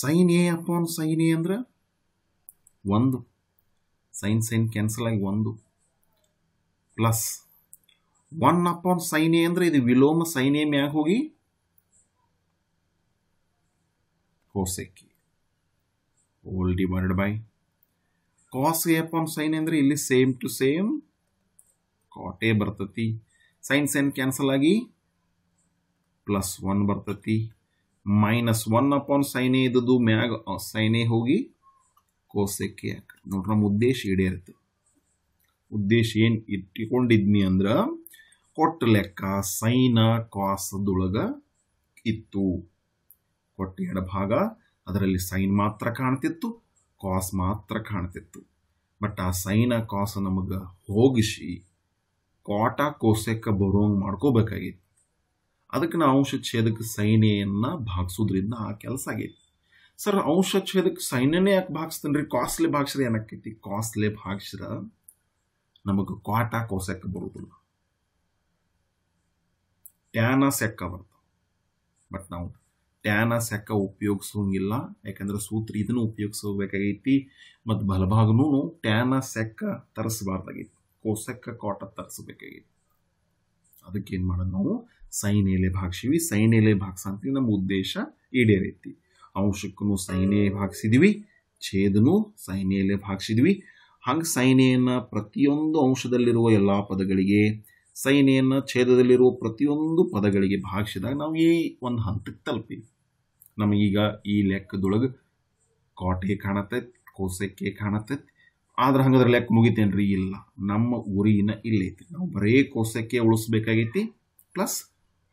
sine A upon sine A ಅಂದ್ರೆ ಒಂದು ಸೈನ್ ಸೈನ್ ಕ್ಯಾನ್ಸಲ್ ಆಗಿ ಒಂದು ಪ್ಲಸ್ 1 अपॉन sin aಂದ್ರೆ ಇದು ವಿಲೋಮ sin a ಮ್ಯಾಕ್ ಹೋಗಿ ಕೋಸೆಕ್ ಆಗಿ whole divided by cos a upon sin aಂದ್ರೆ ಇಲ್ಲಿ ಸೇಮ್ ಟು ಸೇಮ್ ಕಾಟೇ ಬರ್ತತ್ತಿ sin sin ಕ್ಯಾನ್ಸಲ್ ಆಗಿ ಪ್ಲಸ್ 1 ಬರ್ತತ್ತಿ ಮೈನಸ್ 1 अपॉन sin a ಇದ್ದದ್ದು ಮ್ಯಾಕ್ sin a ಹೋಗಿ ಕೋಸೆಕ್ ಆಗ ನೆರಮ ಉದ್ದೇಶ ಇದೆಯಲ್ಲ ಉದ್ದೇಶ ಏನು ಇಟ್ಟಿಕೊಂಡಿದ್ನಿ ಅಂದ್ರೆ ಕೊಟ್ಟ ಲೆಕ್ಕ ಸೈನ ಕ್ವಾಸದೊಳಗ ಇತ್ತು ಕೊಟ್ಟ ಎಡಭಾಗ ಅದರಲ್ಲಿ ಸೈನ್ ಮಾತ್ರ ಕಾಣ್ತಿತ್ತು ಕಾಸ್ ಮಾತ್ರ ಕಾಣ್ತಿತ್ತು ಬಟ್ ಆ ಸೈನ ಕ್ವಾಸ ನಮಗೆ ಹೋಗಿಸಿ ಕೋಟ ಕೋಸಕ್ಕೆ ಬರೋಂಗ್ ಮಾಡ್ಕೋಬೇಕಾಗಿತ್ತು ಅದಕ್ಕೆ ನಾವು ಅಂಶ ಛೇದಕ್ಕೆ ಸೈನೆಯನ್ನು ಭಾಗಿಸೋದ್ರಿಂದ ಆ ಕೆಲಸ ಆಗೈತಿ ಸರ್ ಅಂಶ ಛೇದಕ್ಕೆ ಸೈನ್ಯನೇ ಯಾಕೆ ಭಾಗಿಸ್ತೇನ್ರಿ ರೀ ಕಾಸ್ಲೆ ಭಾಗಿಸ್ರೆ ಏನಕ್ಕೈತಿ ಕಾಸ್ಲೆ ಭಾಗಿಸ್ರ ನಮಗೆ ಕ್ವಾಟ ಕೋಸಕ್ಕೆ ಬರೋದಿಲ್ಲ ಟ್ಯಾನ ಸೆಕ್ಕ ಬರ್ತವೆ ಬಟ್ ನಾವು ಟ್ಯಾನ ಸೆಕ್ಕ ಉಪಯೋಗಿಸೋಂಗಿಲ್ಲ ಯಾಕಂದ್ರೆ ಸೂತ್ರ ಇದನ್ನು ಉಪಯೋಗಿಸಬೇಕಾಗೈತಿ ಮತ್ತು ಬಲಭಾಗನೂ ಟ್ಯಾನ ಸೆಕ್ಕ ತರಿಸಬಾರ್ದಾಗೈತಿ ಕೋಸೆಕ್ಕ ಕಾಟ ತರಿಸಬೇಕಾಗೈತಿ ಅದಕ್ಕೇನು ಮಾಡೋದು ನಾವು ಸೈನ್ ಎಲೆ ಭಾಗಿಸಿವಿ ಸೈನ್ ಎಲೆ ಭಾಗಿಸ ಅಂತ ನಮ್ಮ ಉದ್ದೇಶ ಈಡೇರೈತಿ ಅಂಶಕ್ಕೂ ಸೈನೆ ಭಾಗಿಸಿದ್ವಿ ಛೇದನೂ ಸೈನೆಯಲ್ಲೇ ಭಾಗಿಸಿದ್ವಿ ಹಂಗೆ ಸೈನೆಯನ್ನು ಪ್ರತಿಯೊಂದು ಅಂಶದಲ್ಲಿರುವ ಎಲ್ಲ ಪದಗಳಿಗೆ ಸೈನ್ಯನ ಛೇದದಲ್ಲಿರುವ ಪ್ರತಿಯೊಂದು ಪದಗಳಿಗೆ ಭಾಗಿಸಿದಾಗ ನಾವು ಈ ಒಂದು ಹಂತಕ್ಕೆ ತಲುಪಿವಿ ನಮಗೀಗ ಈ ಲೆಕ್ಕದೊಳಗೆ ಕಾಟೆ ಕಾಣತೈತಿ ಕೋಸಕ್ಕೆ ಕಾಣತೈತಿ ಆದ್ರೆ ಹಂಗದ್ರ ಲೆಕ್ಕ ಮುಗಿತೇನ್ರಿ ಇಲ್ಲ ನಮ್ಮ ಉರಿನ ಇಲ್ಲೈತಿ ನಾವು ಬರೇ ಕೋಸಕ್ಕೆ ಉಳಿಸ್ಬೇಕಾಗೈತಿ ಪ್ಲಸ್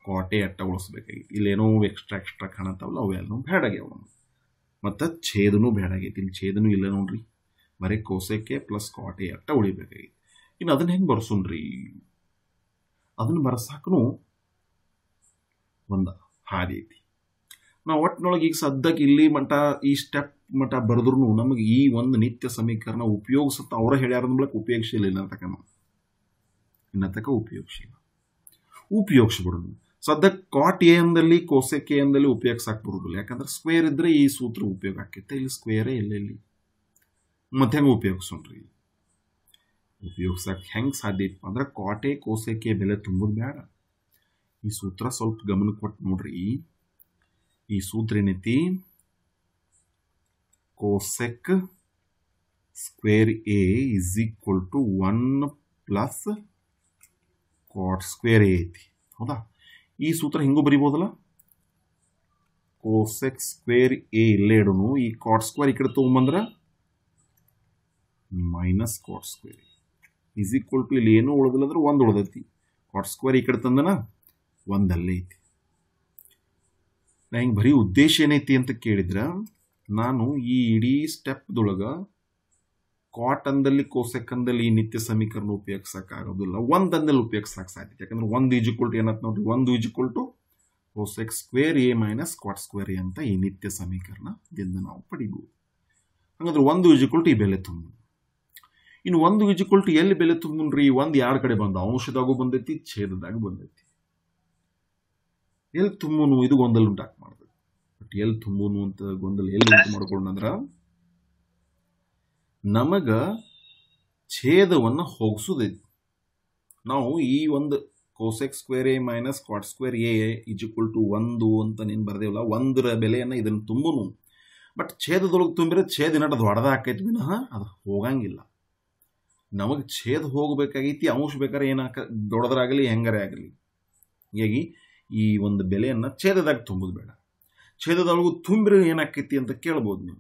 ಕೋಟೆ ಅಟ್ಟ ಉಳಿಸ್ಬೇಕಾಗಿತ್ತು ಇಲ್ಲೇನೋ ಎಕ್ಸ್ಟ್ರಾ ಎಕ್ಸ್ಟ್ರಾ ಕಾಣತ್ತಾವಲ್ಲ ಅವೆಲ್ಲನೂ ಬೇಡಾಗ್ಯಾವ ಮತ್ತು ಛೇದನೂ ಬೇಡಾಗೈತಿ ಇಲ್ಲಿ ಛೇದನೂ ಇಲ್ಲ ನೋಡ್ರಿ ಬರೀ ಕೋಸಕ್ಕೆ ಪ್ಲಸ್ ಕೋಟೆ ಅಟ್ಟ ಉಳಿಬೇಕಾಗಿತ್ತು ಇನ್ನು ಅದನ್ನ ಹೆಂಗೆ ಬರ್ಸೋನ್ರಿ ಅದನ್ನು ಬರ್ಸಕ್ಕೂ ಒಂದು ಹಾದಿ ಐತಿ ನಾವು ಒಟ್ಟಿನೊಳಗೆ ಈಗ ಸದ್ಯಕ್ಕೆ ಇಲ್ಲಿ ಮಟ್ಟ ಈ ಸ್ಟೆಪ್ ಮಟ್ಟ ಬರೆದ್ರುನು ನಮಗೆ ಈ ಒಂದು ನಿತ್ಯ ಸಮೀಕರಣ ಉಪಯೋಗಿಸುತ್ತಾ ಅವರ ಹೇಳ್ಯಾರದ ಮೂಲಕ ಉಪಯೋಗಿಸಿಲ್ಲ ಇಲ್ಲ ನಾವು ಇನ್ನತಕ ಉಪಯೋಗಿಸಿಲ್ಲ ಉಪಯೋಗಿಸ್ಬಿಡೋದು ಸದ್ಯಕ್ಕೆ ಕಾಟ್ ಎಂದಲ್ಲಿ ಅಂದಲ್ಲಿ ಕೋಸೆಕ್ ಬರೋದಿಲ್ಲ ಯಾಕಂದ್ರೆ ಸ್ಕ್ವೇರ್ ಇದ್ದರೆ ಈ ಸೂತ್ರ ಉಪಯೋಗ ಆಕೈತೆ ಇಲ್ಲಿ ಸ್ಕ್ವೇರೇ ಎಲ್ಲೆಲ್ಲಿ ಮಧ್ಯಂಗ ಇಲ್ಲಿ ಉಪಯೋಗಿಸಕ್ಕೆ ಅಂದ್ರೆ ಕೋಟೆ ಕೋಸಕ್ಕೆ ಬೆಲೆ ತುಂಬೋದು ಬೇಡ ಈ ಸೂತ್ರ ಸ್ವಲ್ಪ ಗಮನ ಕೊಟ್ಟು ನೋಡ್ರಿ ಈ ಸೂತ್ರ ಏನೈತಿ cosec square A is equal to one plus cot square A ಐತಿ ಹೌದಾ ಈ ಸೂತ್ರ ಹಿಂಗೂ ಬರಿಬೋದಲ್ಲ ಕೋಸೆಕ್ ಸ್ಕ್ವೇರ್ ಎ ಇಲ್ಲೇ ಇಡೋನು ಈ ಕಾಟ್ ಸ್ಕ್ವೇರ್ ಈ ಕಡೆ ತೊಗೊಂಬಂದ್ರೆ minus cot square A is equal to ಇಲ್ಲಿ ಏನೂ ಉಳಿದಿಲ್ಲ ಅಂದ್ರೆ ಒಂದು ಉಳ್ದೈತಿ ಕಾಟ್ ಸ್ಕ್ವೇರ್ ಈ ಕಡೆ ತಂದನ ಒಂದಲ್ಲೇ ಐತಿ ನಾ ಹಿಂಗೆ ಬರೀ ಉದ್ದೇಶ ಏನೈತಿ ಅಂತ ಕೇಳಿದ್ರೆ ನಾನು ಈ ಇಡೀ ಸ್ಟೆಪ್ದೊಳಗೆ ಕಾಟ್ ಅಂದಲ್ಲಿ ಅಂದಲ್ಲಿ ಈ ನಿತ್ಯ ಸಮೀಕರಣ ಉಪಯೋಗಿಸೋಕ್ಕಾಗೋದಿಲ್ಲ ಒಂದು ಅಂದಲ್ಲಿ ಉಪಯೋಗಿಸೋಕೆ ಸಾಧ್ಯತೆ ಯಾಕಂದ್ರೆ ಒಂದು ಈಜಿಕ್ವಲ್ ಏನಂತ ನೋಡ್ರಿ ಒಂದು is equal to cosec square A minus cot square A ಅಂತ ಈ ನಿತ್ಯ ಸಮೀಕರಣದಿಂದ ನಾವು ಪಡಿಬೋದು ಹಾಗಾದ್ರೆ ಒಂದು ಈಜಿಕ್ವಲ್ ಟು ಈ ಬೆಲೆ ತುಂಬ ಇನ್ನು ಒಂದು ಈಜಿಕ್ವಲ್ ಟು ಎಲ್ಲಿ ಬೆಲೆ ತುಂಬ್ರಿ ಒಂದು ಯಾರ ಕಡೆ ಬಂದ ಅಂಶದಾಗೂ ಬಂದೈತಿ ಛೇದದಾಗ ಬಂದೈತಿ ಎಲ್ಲಿ ತುಂಬುನು ಇದು ಗೊಂದಲ ಉಂಟಾಕ್ ಮಾಡ್ತದೆ ಬಟ್ ಎಲ್ಲಿ ತುಂಬುನು ಅಂತ ಗೊಂದಲ ಎಲ್ಲಿ ಉಂಟು ಮಾಡ್ಕೊಂಡ್ರ ನಮಗ ಛೇದವನ್ನು ಹೋಗಿಸೋದೈತಿ ನಾವು ಈ ಒಂದು cosec square A minus cot square A is equal to ಒಂದು ಅಂತ ನೀನು ಬರ್ದೇವಲ್ಲ ಒಂದರ ಬೆಲೆಯನ್ನು ಇದನ್ನು ತುಂಬುನು ಬಟ್ ಛೇದದೊಳಗೆ ತುಂಬಿದ್ರೆ ಛೇದ ಅದು ಹೊಡೆದ ವಿನಃ ಅದು ಹೋಗಂಗಿಲ್ಲ ನಮಗೆ ಛೇದ ಹೋಗಬೇಕಾಗೈತಿ ಅಂಶ ಬೇಕಾದ್ರೆ ಏನಾಕ ದೊಡ್ಡದ್ರಾಗಲಿ ಹೆಂಗಾರೆ ಆಗಲಿ ಹೀಗಾಗಿ ಈ ಒಂದು ಬೆಲೆಯನ್ನು ಛೇದದಾಗ ತುಂಬೋದು ಬೇಡ ಛೇದದೊಳಗೂ ತುಂಬಿರೋ ಏನಾಕೈತಿ ಅಂತ ಕೇಳ್ಬೋದು ನೀವು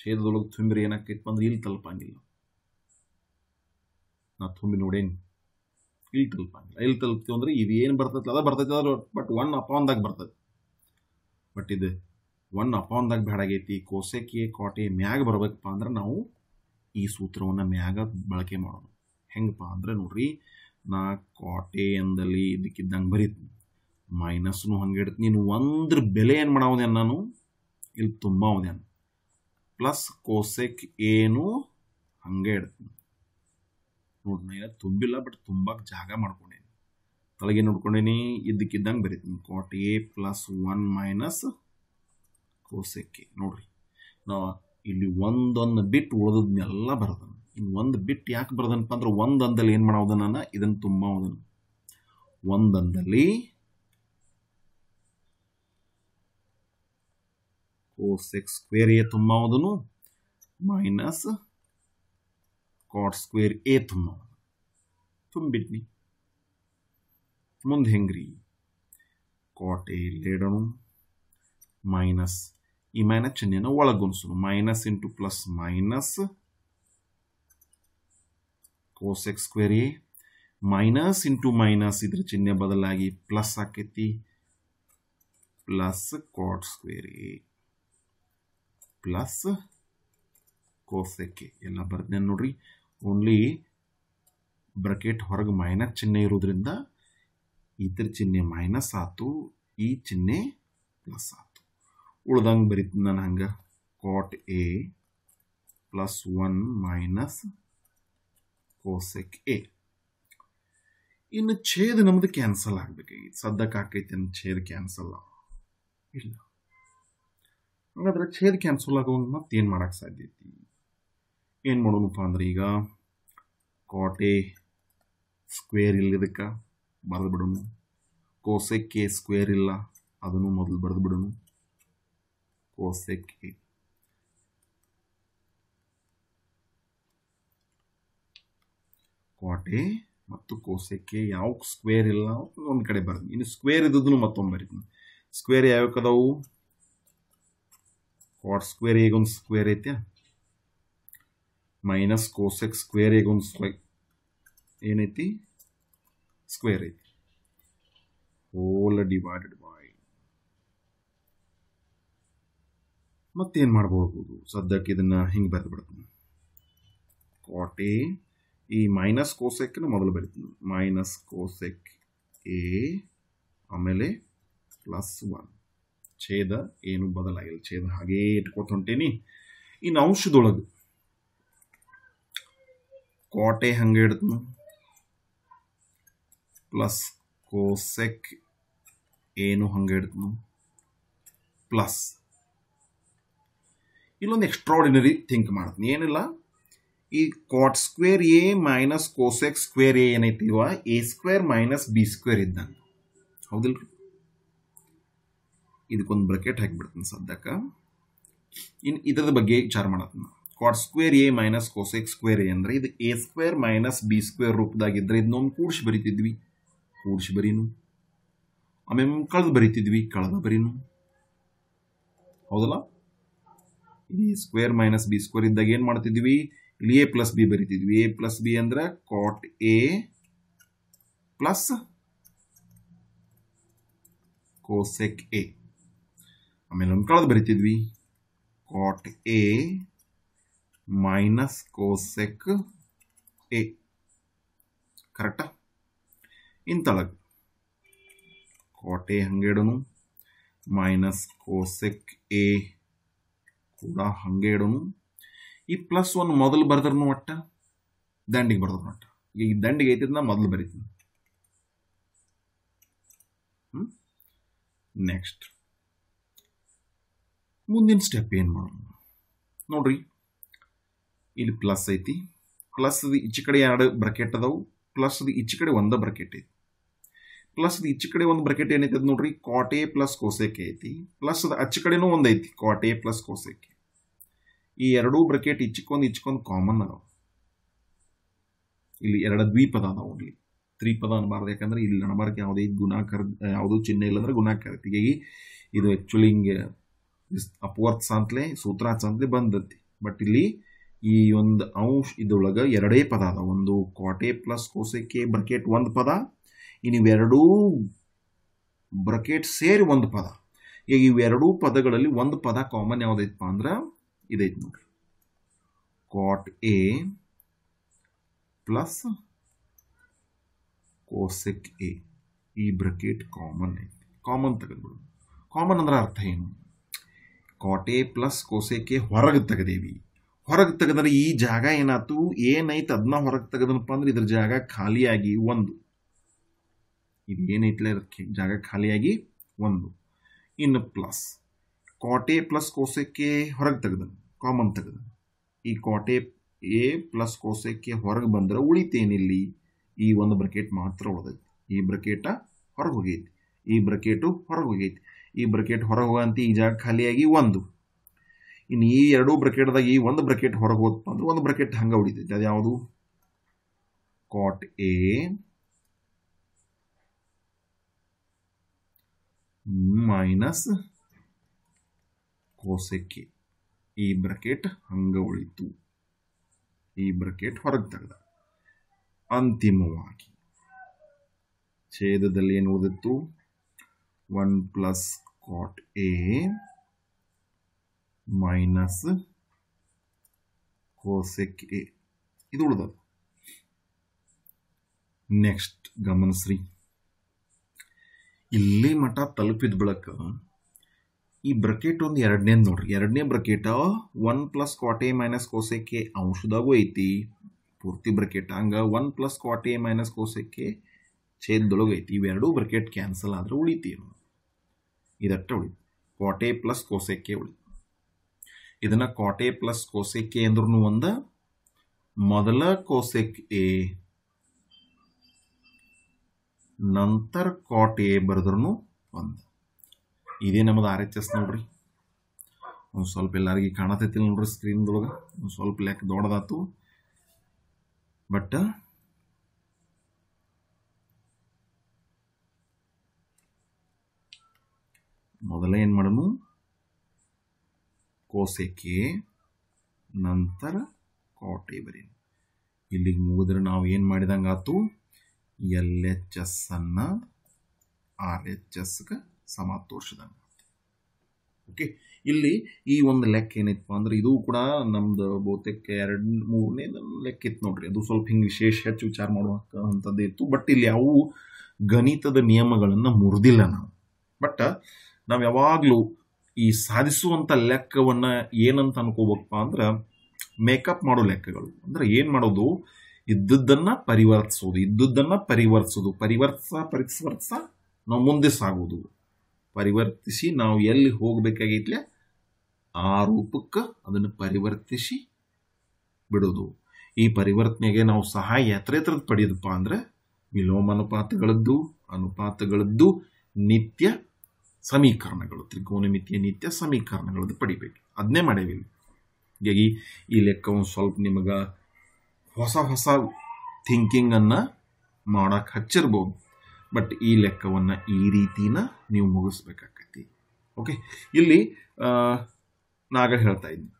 ಛೇದದೊಳಗೆ ತುಂಬಿರಿ ಏನಾಕೈತಿ ಅಂದ್ರೆ ಇಲ್ಲಿ ತಲುಪಂಗಿಲ್ಲ ನಾ ತುಂಬಿ ನೋಡೇನು ಇಲ್ಲಿ ತಲುಪಂಗಿಲ್ಲ ಇಲ್ಲಿ ತಲುಪ್ತೀವಿ ಅಂದ್ರೆ ಇದು ಏನು ಬರ್ತೈತಿ ಅದ ಬರ್ತೈತಿ ಅದ್ರ ಬಟ್ ಒನ್ ಅಪಾನ್ದಾಗ ಬರ್ತೈತಿ ಬಟ್ ಇದು ಒನ್ ಅಪಾನ್ದಾಗ ಬೇಡಾಗೈತಿ ಕೋಸೆಕೆ ಕೋಟೆ ಮ್ಯಾಗ ಬರ್ಬೇಕಪ್ಪ ಅಂದ್ರೆ ನಾವು ಈ ಸೂತ್ರವನ್ನು ಮ್ಯಾಗ ಬಳಕೆ ಮಾಡೋದು ಹೆಂಗಪ್ಪ ಅಂದ್ರೆ ನೋಡ್ರಿ ನಾ ಕೋಟೆ ಎಂದಲ್ಲಿ ಇದಕ್ಕಿದ್ದಂಗೆ ಬರೀತೀನಿ ಮೈನಸ್ನು ಹಂಗೆ ಇಡ್ತೀನಿ ನೀನು ಒಂದ್ರ ಬೆಲೆ ಏನು ಮಾಡೋದೇನು ನಾನು ಇಲ್ಲಿ ಅನ್ನ ಪ್ಲಸ್ ಕೋಸೆಕ್ ಏನು ಹಂಗೆ ಇಡ್ತೀನಿ ನೋಡ್ರಿ ನಾನು ತುಂಬಿಲ್ಲ ಬಟ್ ತುಂಬ ಜಾಗ ಮಾಡ್ಕೊಂಡೇನಿ ತಲೆಗೆ ನೋಡ್ಕೊಂಡೇನಿ ಇದಕ್ಕಿದ್ದಂಗೆ ಬರೀತೀನಿ ಕೋಟೆ ಪ್ಲಸ್ ಒನ್ ಮೈನಸ್ ಕೋಸೆಕ್ಕೆ ನೋಡ್ರಿ ನಾ ಇಲ್ಲಿ ಒಂದೊಂದು ಬಿಟ್ಟು ಉಳಿದದನ್ನೆಲ್ಲ ಬರ್ದನು ಇನ್ನು ಒಂದು ಬಿಟ್ಟು ಯಾಕೆ ಬರ್ದನಪ್ಪ ಅಂದ್ರೆ ಒಂದೊಂದಲ್ಲಿ ಏನು ಮಾಡೋದು ನಾನು ಇದನ್ನು ತುಂಬ ಓದನು ಒಂದೊಂದಲ್ಲಿ ಕೋಸ್ ಎಕ್ಸ್ ಸ್ಕ್ವೇರ್ ಎ ತುಂಬ ಓದನು ಮೈನಸ್ ಕಾಟ್ ಸ್ಕ್ವೇರ್ ಎ ತುಂಬ ತುಂಬಿಟ್ನಿ ಮುಂದೆ ಹೆಂಗ್ರಿ ಕಾಟ್ ಎ ಇಡೋಣ ಮೈನಸ್ ಈ ಮೈನಸ್ ಚಿಹ್ನೆಯನ್ನು ಒಳಗೊನ್ಸೋಣ minus into plus minus cosec square A minus into minus ಇದ್ರ ಚಿಹ್ನೆ ಬದಲಾಗಿ ಪ್ಲಸ್ ಆಕೈತಿ plus cot square A plus ಕೋಸೆಕ್ಕೆ ಎಲ್ಲ ಬರ್ದೆ ನೋಡ್ರಿ ಓನ್ಲಿ ಬ್ರಕೆಟ್ ಹೊರಗೆ ಮೈನಸ್ ಚಿಹ್ನೆ ಇರೋದ್ರಿಂದ ಇದ್ರ ಚಿಹ್ನೆ ಮೈನಸ್ ಆತು ಈ ಚಿಹ್ನೆ ಪ್ಲಸ್ ಆತು ಉಳ್ದಂಗೆ ಬರೀತೀನಿ ನಾನು ಹಂಗೆ cot A plus one minus cosec A ಇನ್ನು ಛೇದ ನಮ್ದು ಕ್ಯಾನ್ಸಲ್ ಆಗ್ಬೇಕಾಗಿ ಸದ್ಯಕ್ಕೆ ಹಾಕೈತಿ ಅನ್ನ ಛೇದ್ ಕ್ಯಾನ್ಸಲ್ ಇಲ್ಲ ಹಾಗಾದ್ರೆ ಛೇದ ಕ್ಯಾನ್ಸಲ್ ಆಗುವಂಗೆ ಮತ್ತೇನು ಏನು ಮಾಡೋಕ್ಕೆ ಸಾಧ್ಯ ಐತಿ ಏನು ಮಾಡೋಣಪ್ಪ ಅಂದ್ರೆ ಈಗ ಕಾಟ್ ಎ ಸ್ಕ್ವೇರ್ ಇಲ್ಲ ಇದಕ್ಕೆ ಬರೆದ್ಬಿಡೋಣ ಬಿಡೋಣ ಎ ಸ್ಕ್ವೇರ್ ಇಲ್ಲ ಅದನ್ನು ಮೊದಲು ಬರೆದು ಬಿಡೋಣ foseque ಕೋಟೆ ಮತ್ತು ಕೋಸೆಕ್ಕೆ ಯಾವ ಸ್ಕ್ವೇರ್ ಇಲ್ಲ ಒಂದು ಕಡೆ ಬರ್ತೀನಿ ಇನ್ನು ಸ್ಕ್ವೇರ್ ಇದ್ದದನ್ನು ಮತ್ತೊಮ್ಮೆ ಬರಿತೀನಿ ಸ್ಕ್ವೇರ್ ಯಾವ್ಯಾವ ಅದಾವು ಕಾಟ್ ಸ್ಕ್ವೇರ್ ಒಂದು ಸ್ಕ್ವೇರ್ ಐತ್ಯಾ ಮೈನಸ್ ಕೋಸೆಕ್ ಸ್ಕ್ವೇರ್ ಒಂದು ಸ್ಕ್ವೇರ್ ಏನೈತಿ ಸ್ಕ್ವೇರ್ ಐತಿ ಹೋಲ್ ಡಿವೈಡೆಡ್ ಮತ್ತೇನು ಮಾಡ್ಬೋದು ಸದ್ಯಕ್ಕೆ ಇದನ್ನು ಹಿಂಗೆ ಬರೆದು ಬಿಡ್ತೀನಿ ಕಾಟ್ ಈ ಮೈನಸ್ ಕೋಸೆಕ್ನ ಮೊದಲು ಬರೀತೀನಿ ಮೈನಸ್ ಕೋಸೆಕ್ ಎ ಆಮೇಲೆ ಪ್ಲಸ್ ಒನ್ ಛೇದ ಏನು ಬದಲಾಗಿಲ್ಲ ಛೇದ ಹಾಗೇ ಇಟ್ಕೊತ ಇನ್ನು ಅಂಶದೊಳಗೆ ಕೋಟೆ ಹಂಗೆ ಇಡ್ತೀನಿ ಪ್ಲಸ್ ಕೋಸೆಕ್ ಏನು ಹಂಗೆ ಇಡ್ತೀನಿ ಪ್ಲಸ್ ಇಲ್ಲೊಂದು ಎಕ್ಸ್ಟ್ರಾಡಿನರಿ ಥಿಂಕ್ ಮಾಡ್ತೀನಿ ಏನಿಲ್ಲ ಈ cot square A minus cosec square A ಏನೈತಿ ಇವ A square minus B square ಇದ್ದಂಗೆ ಹೌದಿಲ್ರಿ ಇದಕ್ಕೊಂದು ಬ್ರಕೆಟ್ ಹಾಕಿಬಿಡ್ತೀನಿ ಸದ್ಯಕ್ಕೆ ಇನ್ನು ಇದರ ಬಗ್ಗೆ ವಿಚಾರ ಮಾಡತ್ತೀನಿ cot square A minus cosec square A ಅಂದರೆ ಇದು A square minus B square ರೂಪದಾಗಿದ್ದರೆ ಇದನ್ನೊಂದು ಕೂಡಿಸಿ ಬರಿತಿದ್ವಿ ಕೂಡಿಸಿ ಬರೀನು ಆಮೇಲೆ ಕಳೆದು ಬರಿತಿದ್ವಿ ಕಳೆದ ಬರೀನು ಹೌದಲ್ಲ B square minus B square ಇದ್ದಾಗ ಏನ್ ಮಾಡ್ತಿದ್ವಿ ಇಲ್ಲಿ ಎ ಪ್ಲಸ್ ಬಿ ಬರಿತಿದ್ವಿ ಎ ಪ್ಲಸ್ ಬಿ ಅಂದ್ರೆ cot A plus cosec A ಆಮೇಲೆ ಒಂದು ಕಳೆದು ಬರಿತಿದ್ವಿ cot A minus cosec A ಕರೆಕ್ಟಾ ಇಂತಳಗ್ ಕಾಟ್ ಎ ಹಂಗೆ ಮೈನಸ್ ಕೋಸೆಕ್ ಎ ಕೂಡ ಹಂಗೆ ಇಡೋನು ಈ ಪ್ಲಸ್ ಒನ್ ಮೊದಲು ಬರ್ದ್ರೂ ಒಟ್ಟ ದಂಡಿಗೆ ಬರ್ದ್ರು ಒಟ್ಟ ಈಗ ಈ ದಂಡಿಗೆ ಐತಿದ್ನ ಮೊದಲು ಬರೀತೀನಿ ನೆಕ್ಸ್ಟ್ ಮುಂದಿನ ಸ್ಟೆಪ್ ಏನು ಮಾಡೋಣ ನೋಡ್ರಿ ಇಲ್ಲಿ ಪ್ಲಸ್ ಐತಿ ಪ್ಲಸ್ದು ಈಚೆ ಕಡೆ ಎರಡು ಬ್ರಕೆಟ್ ಅದಾವು ಪ್ಲಸ್ದು ಈಚೆ ಕಡೆ ಒಂದ ಬ್ರಕೆಟ್ ಐತಿ ಪ್ಲಸ್ದು ಈಚೆ ಕಡೆ ಒಂದು ಬ್ರಕೆಟ್ ಏನೈತೆ ನೋಡ್ರಿ ಕಾಟೆ ಪ್ಲಸ್ ಕೋಸೆಕೆ ಐತಿ ಪ್ಲಸ್ ಅಚ್ಚ ಕಡೆನೂ ಒಂದು ಐತಿ ಕಾಟೆ ಪ್ಲಸ್ ಕೋಸೆಕೆ ಈ ಎರಡೂ ಬ್ರಕೆಟ್ ಇಚ್ಚಿಕೊಂಡು ಇಚ್ಚಿಕೊಂಡು ಕಾಮನ್ ಅದಾವ ಇಲ್ಲಿ ಎರಡು ದ್ವಿಪದ ಅದಾವೆ ಇಲ್ಲಿ ತ್ರಿಪದ ಅನ್ಬಾರ್ದು ಯಾಕಂದ್ರೆ ಇಲ್ಲಿ ಅನ್ಬಾರ್ಕೆ ಯಾವುದೇ ಗುಣಾಕಾರ ಯಾವುದೂ ಚಿಹ್ನೆ ಇಲ್ಲ ಅಂದ್ರೆ ಗುಣಾಕಾರ ಹೀಗಾಗಿ ಇದು ಆಕ್ಚುಲಿ ಹಿಂಗೆ ಅಪವರ್ತ್ಸ ಅಂತಲೇ ಸೂತ್ರ ಅಂತಲೇ ಬಂದತಿ ಬಟ್ ಇಲ್ಲಿ ಈ ಒಂದು ಅಂಶ ಇದೊಳಗ ಎರಡೇ ಪದ ಅದ ಒಂದು ಕ್ವಾಟೆ ಪ್ಲಸ್ ಕೋಸೆಕೆ ಬ್ರಕೆಟ್ ಒಂದು ಪದ ಇವೆರಡೂ ಬ್ರಕೆಟ್ ಸೇರಿ ಒಂದು ಪದ ಈಗ ಇವೆರಡೂ ಪದಗಳಲ್ಲಿ ಒಂದು ಪದ ಕಾಮನ್ ಯಾವುದೈತಪ್ಪ ಅಂದ್ರೆ ಇದೈತೆ ನೋಡ್ರಿ cot A plus cosec A ಈ ಬ್ರಕೆಟ್ ಕಾಮನ್ ಐತಿ ಕಾಮನ್ ತೆಗೆದ್ಬಿಡೋದು ಕಾಮನ್ ಅಂದ್ರೆ ಅರ್ಥ ಏನು ಕಾಟ್ ಎ ಪ್ಲಸ್ ಎ ಹೊರಗೆ ತೆಗೆದೇವಿ ಹೊರಗೆ ತೆಗೆದ್ರೆ ಈ ಜಾಗ ಏನಾಯ್ತು ಏನೈತೆ ಅದನ್ನ ಹೊರಗೆ ತೆಗೆದನಪ್ಪ ಅಂದ್ರೆ ಇದ್ರ ಜಾಗ ಖಾಲಿಯಾಗಿ ಒಂದು ಇದು ಏನೈತಲ್ಲ ಜಾಗ ಖಾಲಿಯಾಗಿ ಒಂದು ಇನ್ನು ಪ್ಲಸ್ ಕಾಟ್ ಪ್ಲಸ್ ಕೋಸೆಕ್ಕೆ ಹೊರಗೆ ತೆಗೆದನು ಕಾಮನ್ ತೆಗೆದ ಈ ಕಾಟ್ ಎ ಪ್ಲಸ್ ಕೋಶಕ್ಕೆ ಹೊರಗೆ ಬಂದ್ರೆ ಉಳಿತೇನಿಲ್ಲಿ ಈ ಒಂದು ಬ್ರಕೆಟ್ ಮಾತ್ರ ಉಳಿದೈತಿ ಈ ಬ್ರಕೆಟ ಹೊರಗೆ ಹೋಗೈತಿ ಈ ಬ್ರಕೆಟು ಹೊರಗೆ ಹೋಗೈತಿ ಈ ಬ್ರಕೆಟ್ ಹೊರಗೆ ಹೋಗಂತ ಈ ಜಾಗ ಖಾಲಿಯಾಗಿ ಒಂದು ಇನ್ನು ಈ ಎರಡೂ ಬ್ರಕೆಟ್ದಾಗ ಈ ಒಂದು ಬ್ರಕೆಟ್ ಹೊರಗೆ ಹೋದಪ್ಪ ಅಂದ್ರೆ ಒಂದು ಬ್ರಕೆಟ್ ಹಂಗೆ ಉಳಿತೈತಿ ಅದು ಯಾವುದು ಕಾಟ್ ಎ ಮೈನಸ್ ಕೋಸೆಕ್ಕೆ, ಈ ಬ್ರಕೆಟ್ ಹಂಗ ಉಳಿತು ಈ ಬ್ರಕೆಟ್ ಹೊರಗೆ ತೆಗೆದ ಅಂತಿಮವಾಗಿ ಛೇದದಲ್ಲಿ ಏನು ಓದಿತ್ತು one plus cot A minus cosec A ಇದು ಉಳಿದದು ನೆಕ್ಸ್ಟ್ ಗಮನಿಸ್ರಿ ಇಲ್ಲಿ ಮಠ ತಲುಪಿದ ಬಳಕ ಈ ಬ್ರಕೆಟ್ ಒಂದು ಎರಡನೇ ನೋಡ್ರಿ ಎರಡನೇ bracket one plus cot minus ಕೋಸಕ್ಕೆ ಅಂಶದಾಗೂ ಐತಿ ಪೂರ್ತಿ ಬ್ರಕೆಟ್ ಹಂಗ ಒನ್ ಪ್ಲಸ್ ಕ್ವಾಟೆ ಮೈನಸ್ ಕೋಸಕ್ಕೆ ಛೇದದೊಳಗು ಐತಿ ಇವೆರಡೂ ಬ್ರಕೆಟ್ ಕ್ಯಾನ್ಸಲ್ ಆದ್ರೆ ಉಳಿತೀವಿ ಇದಟ್ಟ ಉಳಿತು ಕ್ವಾಟೆ ಪ್ಲಸ್ ಕೋಸಕ್ಕೆ ಉಳಿತು ಇದನ್ನು ಕ್ವಾಟೆ ಪ್ಲಸ್ ಕೋಸಕ್ಕೆ ಅಂದ್ರೂ ಒಂದ ಮೊದಲ ಕೋಸೆಕ್ ಎ ನಂತರ ಕ್ವಾಟೆ ಎ ಬರೆದ್ರೂ ಒಂದು ಇದೇ ನಮ್ಮದು ಆರ್ ಎಚ್ ಎಸ್ ನೋಡ್ರಿ ಒಂದು ಸ್ವಲ್ಪ ಎಲ್ಲರಿಗೆ ಕಾಣತೈತಿಲ್ಲ ನೋಡ್ರಿ ಸ್ಕ್ರೀನ್ದೊಳಗೆ ಒಂದು ಸ್ವಲ್ಪ ಲೆಕ್ಕ ದೊಡ್ಡದಾತು ಬಟ್ ಮೊದಲ ಏನು ಮಾಡೋಣ ಕೋಸೆಕೆ ನಂತರ ಕೋಟೆ ಬರೀ ಇಲ್ಲಿಗೆ ಮುಗಿದ್ರೆ ನಾವು ಏನು ಮಾಡಿದಂಗಾತು ಎಲ್ ಎಚ್ ಎಸ್ ಅನ್ನು ಆರ್ ಎಚ್ ಎಸ್ಗೆ ಸಮತೋಷದ ಓಕೆ ಇಲ್ಲಿ ಈ ಒಂದು ಲೆಕ್ಕ ಏನಿತ್ತು ಅಂದ್ರೆ ಇದು ಕೂಡ ನಮ್ದು ಬಹುತೇಕ ಎರಡು ಮೂರನೇ ಲೆಕ್ಕ ಇತ್ತು ನೋಡ್ರಿ ಅದು ಸ್ವಲ್ಪ ಹಿಂಗೆ ವಿಶೇಷ ಹೆಚ್ಚು ವಿಚಾರ ಮಾಡುವಂತದ್ದೇ ಇತ್ತು ಬಟ್ ಇಲ್ಲಿ ಯಾವ ಗಣಿತದ ನಿಯಮಗಳನ್ನು ಮುರಿದಿಲ್ಲ ನಾವು ಬಟ್ ನಾವು ಯಾವಾಗಲೂ ಈ ಸಾಧಿಸುವಂಥ ಲೆಕ್ಕವನ್ನು ಏನಂತ ಅನ್ಕೋಬೇಕಪ್ಪ ಅಂದ್ರೆ ಮೇಕಪ್ ಮಾಡೋ ಲೆಕ್ಕಗಳು ಅಂದ್ರೆ ಏನು ಮಾಡೋದು ಇದ್ದದ್ದನ್ನು ಪರಿವರ್ತಿಸೋದು ಇದ್ದದ್ದನ್ನು ಪರಿವರ್ತಿಸೋದು ಪರಿವರ್ತಿಸ ಪರಿವರ್ತಿಸ ನಾವು ಮುಂದೆ ಸಾಗೋದು ಪರಿವರ್ತಿಸಿ ನಾವು ಎಲ್ಲಿ ಹೋಗಬೇಕಾಗಿತ್ತಲೆ ಆ ರೂಪಕ್ಕೆ ಅದನ್ನು ಪರಿವರ್ತಿಸಿ ಬಿಡೋದು ಈ ಪರಿವರ್ತನೆಗೆ ನಾವು ಸಹಾಯ ಎತ್ತರ ಎತ್ತರದ ಪಡೆಯೋದಪ್ಪ ಅಂದರೆ ವಿಲೋಮ ಅನುಪಾತಗಳದ್ದು ಅನುಪಾತಗಳದ್ದು ನಿತ್ಯ ಸಮೀಕರಣಗಳು ತ್ರಿಕೋನಮಿತಿಯ ನಿತ್ಯ ಸಮೀಕರಣಗಳದ್ದು ಪಡಿಬೇಕು ಅದನ್ನೇ ಮಾಡೇವಿಲ್ಲ ಹೀಗಾಗಿ ಈ ಲೆಕ್ಕ ಒಂದು ಸ್ವಲ್ಪ ನಿಮಗೆ ಹೊಸ ಹೊಸ ಥಿಂಕಿಂಗನ್ನು ಮಾಡೋಕ್ಕೆ ಹಚ್ಚಿರ್ಬೋದು ಬಟ್ ಈ ಲೆಕ್ಕವನ್ನು ಈ ರೀತಿನ ನೀವು ಮುಗಿಸ್ಬೇಕಾಕೈತಿ ಓಕೆ ಇಲ್ಲಿ ನಾಗ ಹೇಳ್ತಾ ಇದ್ದೀನಿ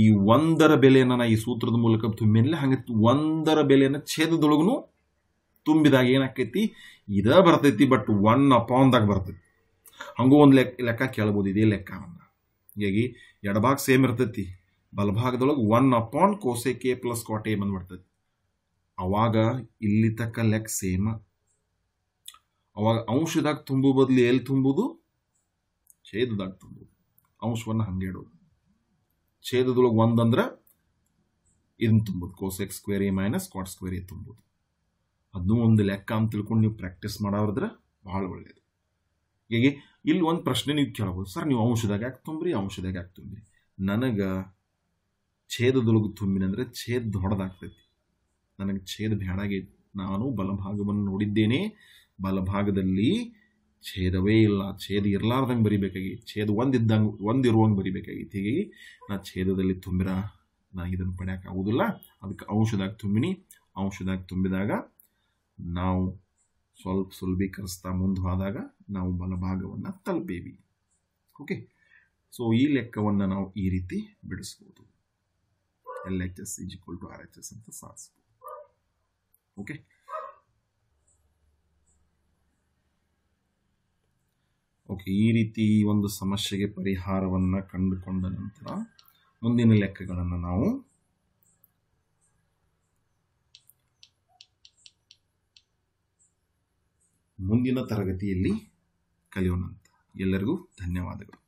ಈ ಒಂದರ ಬೆಲೆಯನ್ನು ನಾ ಈ ಸೂತ್ರದ ಮೂಲಕ ತುಂಬಿನಲ್ಲಿ ಹಾಗೆ ಒಂದರ ಬೆಲೆಯನ್ನು ಛೇದದೊಳಗೂ ತುಂಬಿದಾಗ ಏನಾಕೈತಿ ಇದ ಬರ್ತೈತಿ ಬಟ್ ಒನ್ ಅಪಾನ್ದಾಗ ಬರ್ತೈತಿ ಹಂಗೂ ಒಂದು ಲೆಕ್ಕ ಲೆಕ್ಕ ಕೇಳ್ಬೋದು ಇದೇ ಲೆಕ್ಕವನ್ನು ಹೀಗಾಗಿ ಎಡಭಾಗ ಸೇಮ್ ಇರ್ತೈತಿ ಬಲಭಾಗದೊಳಗೆ one upon cosec plus cot A ಬಂದ್ಬಿಡ್ತೈತಿ ಅವಾಗ ಇಲ್ಲಿ ತಕ್ಕ ಲೆಕ್ಕ ಸೇಮ್ ಅವಾಗ ಅಂಶದಾಗ ತುಂಬುವ ಬದಲು ಎಲ್ಲಿ ತುಂಬುದು ಛೇದದಾಗ ತುಂಬೋದು ಅಂಶವನ್ನು ಹಂಗೆ ಇಡೋದು ಛೇದದೊಳಗೆ ಒಂದಂದ್ರೆ ಇದನ್ನು ತುಂಬೋದು cosec square A minus cot square A ತುಂಬುದು ಅದನ್ನೂ ಒಂದು ಲೆಕ್ಕ ಅಂತ ತಿಳ್ಕೊಂಡು ನೀವು ಪ್ರಾಕ್ಟೀಸ್ ಮಾಡೋದ್ರೆ ಭಾಳ ಒಳ್ಳೆಯದು ಹೀಗೆ ಇಲ್ಲಿ ಒಂದು ಪ್ರಶ್ನೆ ನೀವು ಕೇಳಬಹುದು ಸರ್ ನೀವು ಅಂಶದಾಗ ಯಾಕೆ ತುಂಬ್ರಿ ಅಂಶದಾಗ ಯಾಕೆ ತುಂಬ್ರಿ ನನಗೆ ಛೇದದೊಳಗೆ ತುಂಬಿನಂದ್ರೆ ಛೇದ ದೊಡ್ಡದಾಗ್ತೈತಿ ನನಗೆ ಛೇದ ಬೇಡಾಗಿ ನಾನು ಬಲಭಾಗವನ್ನು ನೋಡಿದ್ದೇನೆ ಬಲಭಾಗದಲ್ಲಿ ಛೇದವೇ ಇಲ್ಲ ಛೇದ ಇರಲಾರ್ದಂಗೆ ಬರಿಬೇಕಾಗಿ ಛೇದ ಒಂದಿದ್ದಂಗೆ ಒಂದಿರುವಂಗೆ ಬರಿಬೇಕಾಗಿತ್ತು ಹೀಗಾಗಿ ನಾ ಛೇದದಲ್ಲಿ ತುಂಬಿರ ನಾ ಇದನ್ನು ಪಡೆಯೋಕೆ ಆಗೋದಿಲ್ಲ ಅದಕ್ಕೆ ಔಷಧಾಗಿ ತುಂಬಿನಿ ಔಷಧಾಗಿ ತುಂಬಿದಾಗ ನಾವು ಸ್ವಲ್ಪ ಸುಲಭೀಕರಿಸ್ತಾ ಮುಂದೆ ಹೋದಾಗ ನಾವು ಬಲಭಾಗವನ್ನು ತಲುಪೇವಿ ಓಕೆ ಸೊ ಈ ಲೆಕ್ಕವನ್ನು ನಾವು ಈ ರೀತಿ ಬಿಡಿಸ್ಬೋದು L H S to R H S ಅಂತ ಸಾಧಿಸ್ಬೋದು ಓಕೆ ಓಕೆ ಈ ರೀತಿ ಈ ಒಂದು ಸಮಸ್ಯೆಗೆ ಪರಿಹಾರವನ್ನು ಕಂಡುಕೊಂಡ ನಂತರ ಮುಂದಿನ ಲೆಕ್ಕಗಳನ್ನು ನಾವು ಮುಂದಿನ ತರಗತಿಯಲ್ಲಿ ಕಲಿಯೋಣ ಎಲ್ಲರಿಗೂ ಧನ್ಯವಾದಗಳು